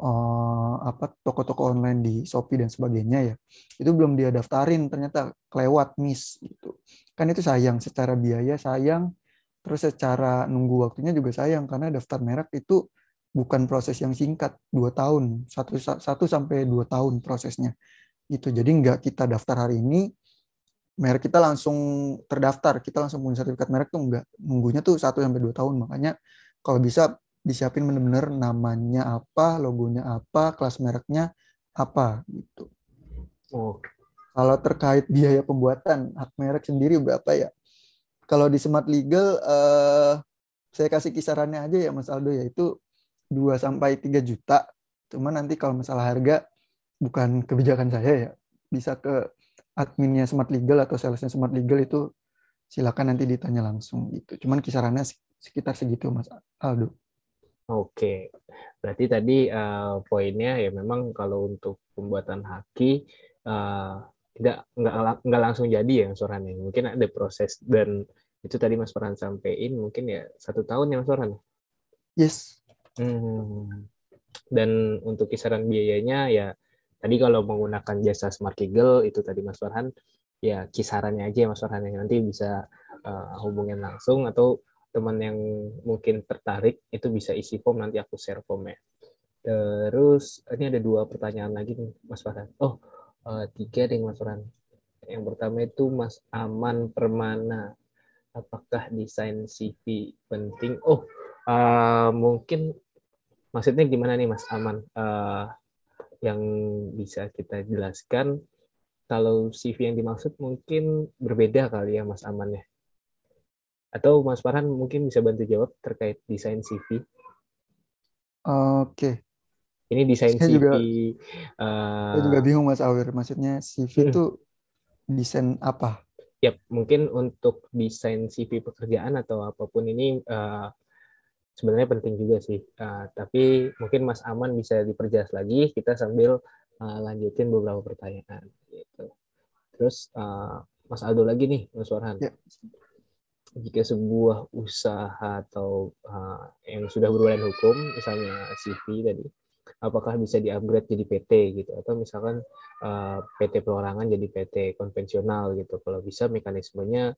uh, apa toko-toko online di Shopee dan sebagainya ya itu belum dia daftarin ternyata kelewat miss gitu kan itu sayang secara biaya sayang terus secara nunggu waktunya juga sayang karena daftar merek itu bukan proses yang singkat dua tahun satu satu sampai dua tahun prosesnya itu jadi nggak kita daftar hari ini merek kita langsung terdaftar kita langsung punya sertifikat merek tuh nggak nunggunya tuh satu sampai dua tahun makanya kalau bisa disiapin bener-bener namanya apa, logonya apa, kelas mereknya apa gitu. Oh. Kalau terkait biaya pembuatan hak merek sendiri berapa ya? Kalau di Smart Legal eh, saya kasih kisarannya aja ya Mas Aldo yaitu 2 sampai 3 juta. Cuma nanti kalau masalah harga bukan kebijakan saya ya. Bisa ke adminnya Smart Legal atau salesnya Smart Legal itu silakan nanti ditanya langsung gitu. Cuman kisarannya sekitar segitu Mas Aldo. Oke, berarti tadi uh, poinnya ya memang kalau untuk pembuatan haki uh, nggak nggak langsung jadi ya Mas Orhan ya. Mungkin ada proses dan itu tadi Mas Orhan sampaikan mungkin ya satu tahun ya Mas Orhan. Yes. Hmm. Dan untuk kisaran biayanya ya tadi kalau menggunakan jasa Smart Eagle itu tadi Mas Orhan ya kisarannya aja ya Mas Orhan Farhan nanti bisa uh, hubungin langsung atau teman yang mungkin tertarik itu bisa isi form nanti aku share formnya. Terus ini ada dua pertanyaan lagi nih Mas Farhan. Oh uh, tiga deh Mas Farhan. Yang pertama itu Mas Aman Permana. Apakah desain CV penting? Oh uh, mungkin maksudnya gimana nih Mas Aman? Uh, yang bisa kita jelaskan kalau CV yang dimaksud mungkin berbeda kali ya Mas Aman ya atau Mas Farhan mungkin bisa bantu jawab terkait desain CV. Oke. Okay. Ini desain CV. Juga, uh, saya juga bingung Mas Awir, maksudnya CV itu uh. desain apa? Ya, mungkin untuk desain CV pekerjaan atau apapun ini uh, sebenarnya penting juga sih. Uh, tapi mungkin Mas Aman bisa diperjelas lagi. Kita sambil uh, lanjutin beberapa pertanyaan. Gitu. Terus uh, Mas Aldo lagi nih, Mas Farhan. Ya jika sebuah usaha atau uh, yang sudah berbadan hukum, misalnya CV tadi, apakah bisa diupgrade jadi PT gitu, atau misalkan uh, eh, PT perorangan jadi PT konvensional gitu, kalau bisa mekanismenya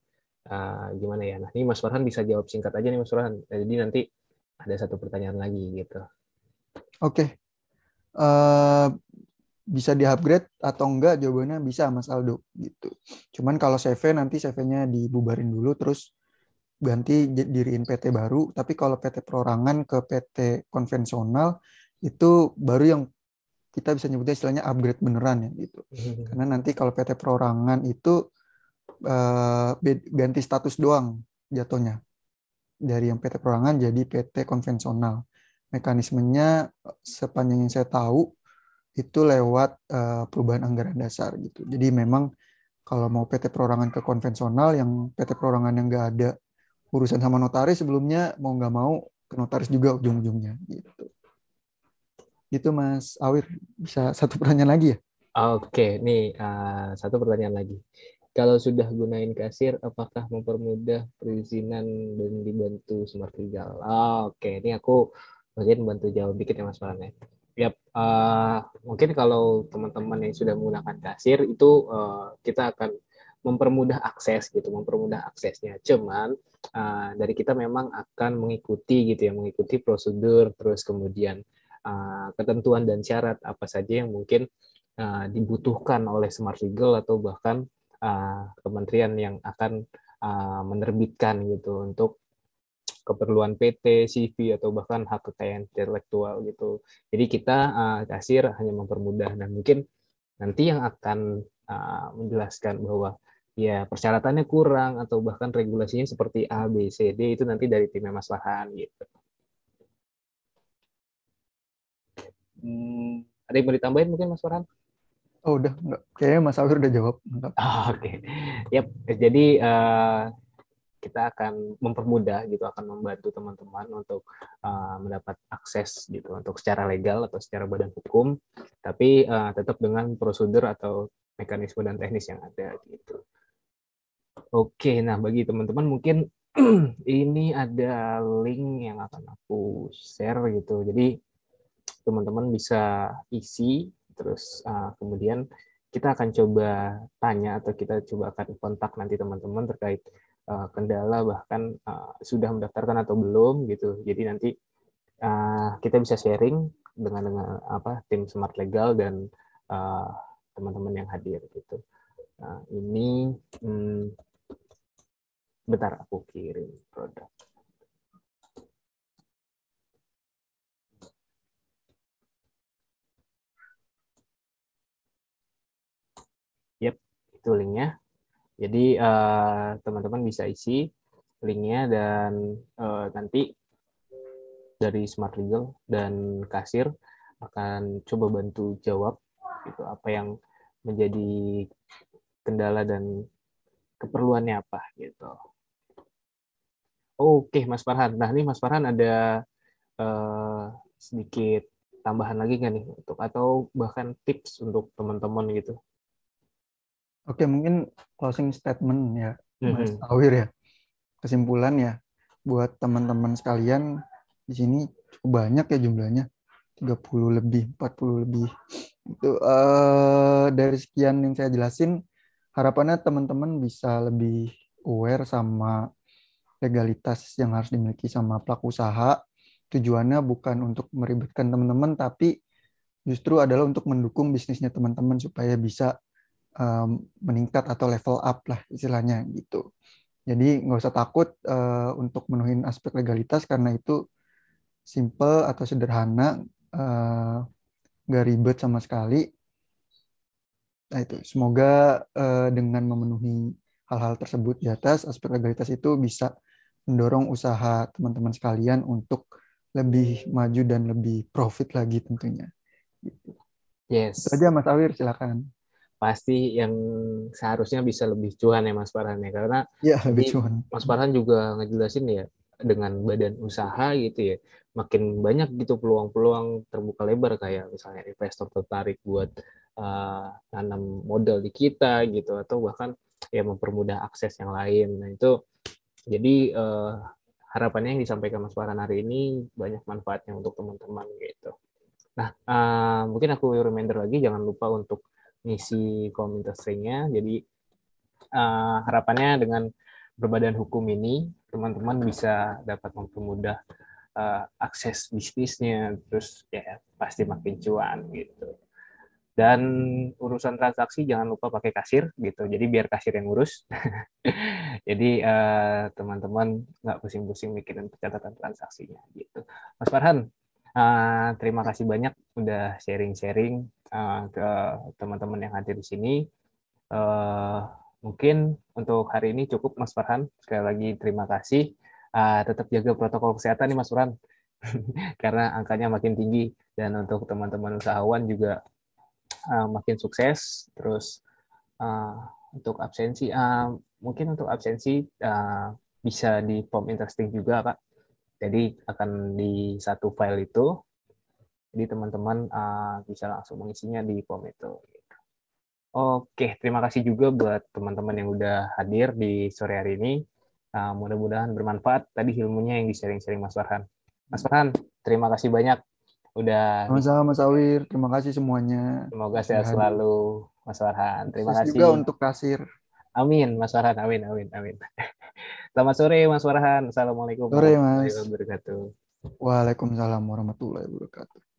uh, gimana ya? Nah ini Mas Farhan bisa jawab singkat aja nih Mas Farhan, jadi nanti ada satu pertanyaan lagi gitu. Oke, okay. uh, bisa di-upgrade atau enggak jawabannya bisa Mas Aldo gitu. Cuman kalau CV nanti CV-nya dibubarin dulu terus ganti diriin PT baru, tapi kalau PT perorangan ke PT konvensional itu baru yang kita bisa nyebutnya istilahnya upgrade beneran ya gitu. Hmm. Karena nanti kalau PT perorangan itu uh, ganti status doang jatuhnya. Dari yang PT perorangan jadi PT konvensional. Mekanismenya sepanjang yang saya tahu itu lewat uh, perubahan anggaran dasar gitu. Jadi memang kalau mau PT perorangan ke konvensional yang PT perorangan yang nggak ada urusan sama notaris sebelumnya mau nggak mau ke notaris juga ujung-ujungnya gitu. Gitu Mas Awir bisa satu pertanyaan lagi ya? Oke, nih uh, satu pertanyaan lagi. Kalau sudah gunain kasir, apakah mempermudah perizinan dan dibantu smart legal? Oh, Oke, ini aku bagian bantu jawab dikit ya Mas Maran ya. Yap, uh, mungkin kalau teman-teman yang sudah menggunakan kasir itu uh, kita akan mempermudah akses gitu, mempermudah aksesnya. Cuman uh, dari kita memang akan mengikuti gitu ya, mengikuti prosedur terus kemudian uh, ketentuan dan syarat apa saja yang mungkin uh, dibutuhkan oleh Smart Legal atau bahkan uh, kementerian yang akan uh, menerbitkan gitu untuk keperluan PT, CV atau bahkan hak kekayaan intelektual gitu. Jadi kita uh, kasir hanya mempermudah dan mungkin nanti yang akan uh, menjelaskan bahwa ya persyaratannya kurang atau bahkan regulasinya seperti A, B, C, D itu nanti dari tim Mas Lahan gitu. Hmm, ada yang mau ditambahin mungkin Mas Farhan? Oh udah, enggak. kayaknya Mas Awir udah jawab. Oh, Oke, okay. yep. Jadi uh, kita akan mempermudah gitu, akan membantu teman-teman untuk uh, mendapat akses gitu, untuk secara legal atau secara badan hukum, tapi uh, tetap dengan prosedur atau mekanisme dan teknis yang ada gitu. Oke, nah bagi teman-teman mungkin ini ada link yang akan aku share gitu. Jadi teman-teman bisa isi, terus uh, kemudian kita akan coba tanya atau kita coba akan kontak nanti teman-teman terkait uh, kendala bahkan uh, sudah mendaftarkan atau belum gitu. Jadi nanti uh, kita bisa sharing dengan dengan apa tim Smart Legal dan teman-teman uh, yang hadir gitu. Nah, ini hmm, Bentar, aku kirim produk. Yep, itu linknya. Jadi eh, teman-teman uh, bisa isi linknya dan uh, nanti dari Smart Legal dan kasir akan coba bantu jawab gitu apa yang menjadi kendala dan keperluannya apa gitu. Oke, Mas Farhan. Nah, nih Mas Farhan ada uh, sedikit tambahan lagi nggak nih untuk atau bahkan tips untuk teman-teman gitu? Oke, mungkin closing statement ya, Mas mm-hmm. Awir ya. Kesimpulan ya, buat teman-teman sekalian di sini cukup banyak ya jumlahnya, 30 lebih, 40 lebih. Itu uh, dari sekian yang saya jelasin, harapannya teman-teman bisa lebih aware sama legalitas yang harus dimiliki sama pelaku usaha. Tujuannya bukan untuk meribetkan teman-teman, tapi justru adalah untuk mendukung bisnisnya teman-teman supaya bisa um, meningkat atau level up lah istilahnya gitu. Jadi nggak usah takut uh, untuk menuhin aspek legalitas karena itu simple atau sederhana, uh, ribet sama sekali. Nah itu semoga uh, dengan memenuhi hal-hal tersebut di atas aspek legalitas itu bisa mendorong usaha teman-teman sekalian untuk lebih maju dan lebih profit lagi tentunya. Gitu. Yes. Itu Mas Awir, silakan. Pasti yang seharusnya bisa lebih cuan ya Mas Farhan ya, karena ya, lebih cuan. Mas Farhan juga ngejelasin ya dengan badan usaha gitu ya, makin banyak gitu peluang-peluang terbuka lebar kayak misalnya investor tertarik buat uh, nanam modal di kita gitu atau bahkan ya mempermudah akses yang lain. Nah itu jadi uh, harapannya yang disampaikan Mas Farhan hari ini banyak manfaatnya untuk teman-teman gitu. Nah, uh, mungkin aku reminder lagi jangan lupa untuk ngisi komunitas ringnya. Jadi uh, harapannya dengan berbadan hukum ini teman-teman bisa dapat mempermudah uh, akses bisnisnya terus ya pasti makin cuan gitu dan urusan transaksi jangan lupa pakai kasir gitu jadi biar kasir yang ngurus jadi eh, teman-teman eh, nggak pusing-pusing mikirin catatan transaksinya gitu Mas Farhan uh, terima kasih banyak udah sharing-sharing uh, ke teman-teman yang hadir di sini mungkin untuk hari ini cukup Mas Farhan sekali lagi terima kasih tetap jaga protokol kesehatan nih Mas Farhan karena angkanya makin tinggi dan untuk teman-teman usahawan juga Ah, makin sukses. Terus uh, untuk absensi, uh, mungkin untuk absensi uh, bisa di form interesting juga, Pak. Jadi akan di satu file itu, jadi teman-teman uh, bisa langsung mengisinya di form itu. Oke, terima kasih juga buat teman-teman yang udah hadir di sore hari ini. Uh, Mudah-mudahan bermanfaat tadi ilmunya yang di-sharing-sharing Mas Farhan. Mas Farhan, terima kasih banyak udah sama-sama Mas Awir terima kasih semuanya semoga sehat selalu Mas Farhan terima kasih juga untuk kasir Amin Mas Farhan amin amin amin selamat sore Mas Farhan assalamualaikum sore Mas warahmatullahi wabarakatuh Waalaikumsalam warahmatullahi wabarakatuh